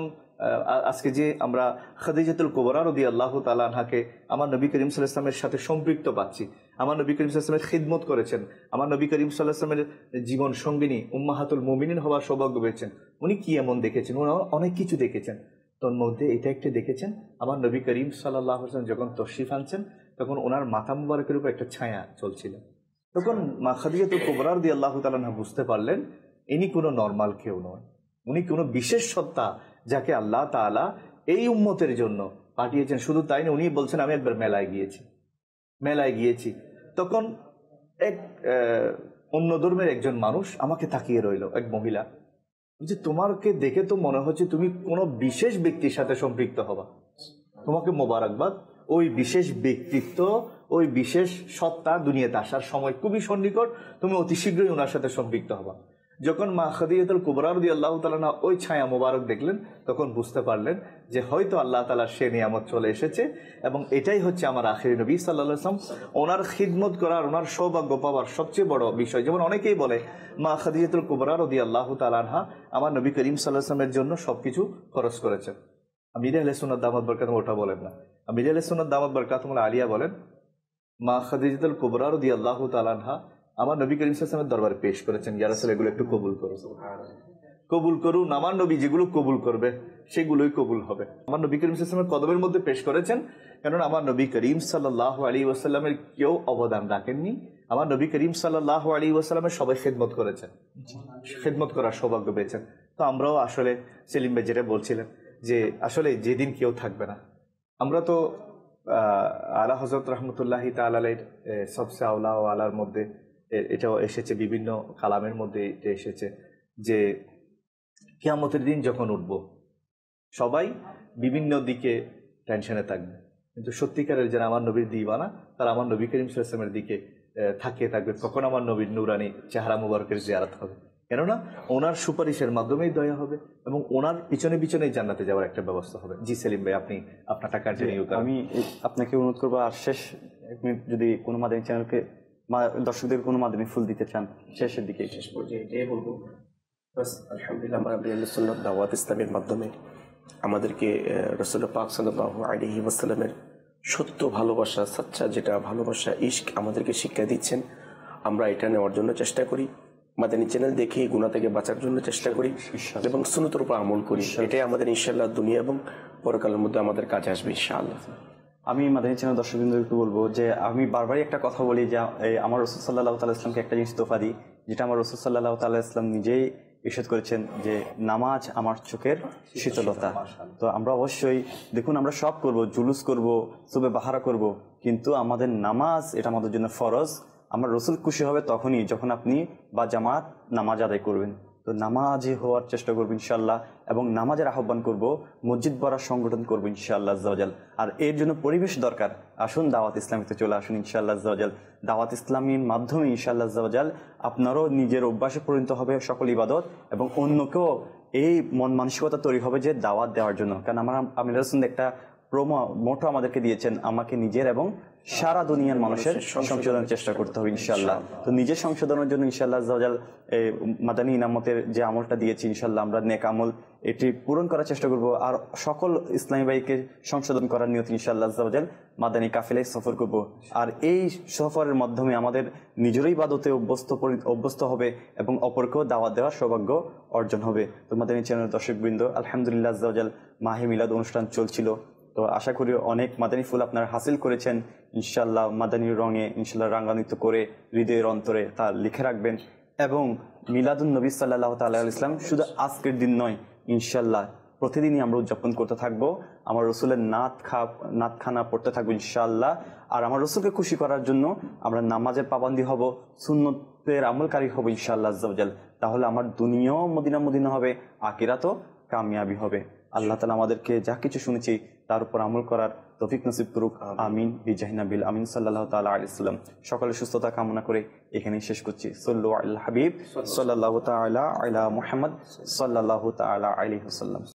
Speaker 4: আজকে যে আমরা খাদিজাতুল কোবরা রদি আল্লাহ তালাহাকে আমার নবী করিম সাল্লাহামের সাথে সম্পৃক্ত পাচ্ছি আমার নবী করিম সাল্লাহামের খিদমত করেছেন আমার নবী করিম সাল্লাহামের জীবন সঙ্গিনী উম্মাহাতুল মোমিনিন হওয়ার সৌভাগ্য পেয়েছেন উনি কি এমন দেখেছেন উনি অনেক কিছু দেখেছেন তোর মধ্যে এটা একটি দেখেছেন আমার নবী করিম সাল্লাহ যখন তশরিফ আনছেন তখন ওনার মাথা মুবারকের উপর একটা ছায়া চলছিল তখন মাখা দিয়ে তো কোবরার দিয়ে আল্লাহ তালা বুঝতে পারলেন ইনি কোনো নর্মাল কেউ নয় উনি কোনো বিশেষ সত্তা যাকে আল্লাহ তালা এই উম্মতের জন্য পাঠিয়েছেন শুধু তাই না উনি বলছেন আমি একবার মেলায় গিয়েছি মেলায় গিয়েছি তখন এক অন্য ধর্মের একজন মানুষ আমাকে তাকিয়ে রইল এক মহিলা যে তোমারকে দেখে তো মনে হচ্ছে তুমি কোনো বিশেষ ব্যক্তির সাথে সম্পৃক্ত হবা তোমাকে মোবারকবাদ ওই বিশেষ ব্যক্তিত্ব ওই বিশেষ সত্তা দুনিয়াতে আসার সময় খুবই সন্নিকট তুমি অতি শীঘ্রই ওনার সাথে সম্পৃক্ত হবা যখন মা খাদিয়াতুল কুবরারদি আল্লাহ তালা ওই ছায়া মোবারক দেখলেন তখন বুঝতে পারলেন যে হয়তো আল্লাহ তালা সে নিয়ামত চলে এসেছে এবং এটাই হচ্ছে আমার আখেরি নবী সাল্লা ওনার খিদমত করার ওনার সৌভাগ্য পাওয়ার সবচেয়ে বড় বিষয় যেমন অনেকেই বলে মা খাদিজাতুল কুবরারদি আল্লাহ তালানহা আমার নবী করিম সাল্লাহ জন্য সব কিছু খরচ করেছেন আমি আহলে সুন্নাদ দামদ বরকাত ওটা বলেন না মিজাল সুন্নাত দামাত বরকাতমুল আলিয়া বলেন মা খাদিজুল কুবরার দি আল্লাহ তালানহা আমার নবী করিম সাল্লামের দরবারে পেশ করেছেন যারা সাল এগুলো একটু কবুল করো কবুল করুন আমার নবী যেগুলো কবুল করবে সেগুলোই কবুল হবে আমার নবী করিম সাল্লামের কদমের মধ্যে পেশ করেছেন কেননা আমার নবী করিম সাল্লাহ আলী ওয়াসাল্লামের কেউ অবদান রাখেননি আমার নবী করিম সাল্লাহ আলী ওয়াসাল্লামের সবাই খেদমত করেছেন খেদমত করার সৌভাগ্য পেয়েছেন তো আমরাও আসলে সেলিম বেজেরা বলছিলেন যে আসলে যেদিন কেউ থাকবে না আমরা তো আলা হজরত রহমতুল্লাহ তালের সবসে আউলা ও আলার মধ্যে এটাও এসেছে বিভিন্ন কালামের মধ্যে এটা এসেছে যে কিয়ামতের দিন যখন উঠব সবাই বিভিন্ন দিকে টেনশনে থাকবে কিন্তু সত্যিকারের যারা আমার নবীর দিবানা তারা আমার নবী করিম সাল্লামের দিকে থাকিয়ে থাকবে কখন আমার নবীর নুরানি চেহারা মুবারকের জিয়ারাত হবে কেননা ওনার সুপারিশের মাধ্যমেই দয়া হবে এবং ওনার পিছনে পিছনে জান্নাতে যাওয়ার একটা ব্যবস্থা হবে জি সেলিম ভাই আপনি আপনার টাকা আমি আপনাকে অনুরোধ করবো আর শেষ এক মিনিট যদি কোনো
Speaker 1: মাধ্যমিক চ্যানেলকে দর্শকদের কোনো মাধ্যমে ফুল দিতে চান শেষের দিকে শেষ পর্যায়ে বলবো
Speaker 5: আলহামদুলিল্লাহ আল্লাহ দাওয়াত ইসলামের মাধ্যমে আমাদেরকে রসল পাক সাল্লাহ আলহি ওসাল্লামের সত্য ভালোবাসা সচ্চা যেটা ভালোবাসা ইশক আমাদেরকে শিক্ষা দিচ্ছেন আমরা এটা নেওয়ার জন্য চেষ্টা করি মাদানি চ্যানেল দেখে গুণা থেকে বাঁচার জন্য চেষ্টা করি এবং সুনতর উপর আমল করি এটাই আমাদের ইনশাল্লাহ দুনিয়া এবং পরকালের মধ্যে আমাদের কাজ আসবে ইনশাআল্লাহ
Speaker 1: আমি মাদানি চ্যানেল দর্শকবৃন্দ একটু বলবো যে আমি বারবারই একটা কথা বলি যে আমার রসুল সাল্লাহ তাল ইসলামকে একটা জিনিস তোফা দিই যেটা আমার রসুল সাল্লাহ তাল ইসলাম নিজেই ইস্যুত করেছেন যে নামাজ আমার চোখের শীতলতা তো আমরা অবশ্যই দেখুন আমরা সব করব জুলুস করব সবে বাহারা করব কিন্তু আমাদের নামাজ এটা আমাদের জন্য ফরজ আমার রসুল খুশি হবে তখনই যখন আপনি বা জামাত নামাজ আদায় করবেন তো নামাজি হওয়ার চেষ্টা করবো ইনশাল্লাহ এবং নামাজের আহ্বান করব মসজিদ বরার সংগঠন করবো ইনশাআল্লাহ জাল আর এর জন্য পরিবেশ দরকার আসুন দাওয়াত ইসলামীতে চলে আসুন ইনশাআল্লাহ জাল দাওয়াত ইসলামীর মাধ্যমে ইনশাআল্লাহ জাল আপনারও নিজের অভ্যাসে পরিণত হবে সকল ইবাদত এবং অন্যকেও এই মন মানসিকতা তৈরি হবে যে দাওয়াত দেওয়ার জন্য কারণ আমার আমি রসুন একটা প্রোমো মোটো আমাদেরকে দিয়েছেন আমাকে নিজের এবং সারা দুনিয়ার মানুষের সংশোধনের চেষ্টা করতে হবে ইনশাল্লাহ তো নিজের সংশোধনের জন্য ইনশাল্লাহ জাল মাদানী ইনামতের যে আমলটা দিয়েছি ইনশাল্লাহ আমরা নেক আমল এটি পূরণ করার চেষ্টা করব আর সকল ইসলামী ভাইকে সংশোধন করার নিয়ত ইনশাল্লাহ জাল মাদানী কাফিলাই সফর করব আর এই সফরের মাধ্যমে আমাদের নিজেরই বাদতে অভ্যস্ত অভ্যস্ত হবে এবং অপরকেও দাওয়া দেওয়ার সৌভাগ্য অর্জন হবে তো মাদানী চ্যানেল দর্শকবৃন্দ আলহামদুলিল্লাহ জাল মাহে মিলাদ অনুষ্ঠান চলছিল তো আশা করি অনেক মাদানী ফুল আপনারা হাসিল করেছেন ইনশাল্লাহ মাদানীর রঙে ইনশাল্লাহ রাঙ্গানিত করে হৃদয়ের অন্তরে তা লিখে রাখবেন এবং মিলাদুল নবী সাল্লাহ তাল্লাহ ইসলাম শুধু আজকের দিন নয় ইনশাল্লাহ প্রতিদিনই আমরা উদযাপন করতে থাকবো আমার রসুলের নাত খা নাতখানা পড়তে থাকবো ইনশাল্লাহ আর আমার রসুলকে খুশি করার জন্য আমরা নামাজের পাবান্দি হব সুন্নতের আমলকারী হব ইনশাল্লাহ আজাল তাহলে আমার দুনিয়াও মদিনা মদিনা হবে তো কামিয়াবি হবে আল্লাহ তালা আমাদেরকে যা কিছু শুনেছি তার উপর আমল করার তফিক নসিব করুক আমিন বিজাহিনা বিল আমিন সাল্লাহ তালা সাল্লাম সকলে সুস্থতা কামনা করে এখানেই শেষ করছি সল্লু আল হাবিব সাল্লাহ তালা আলা মোহাম্মদ সাল্লাহ তালা আলি হুসাল্লাম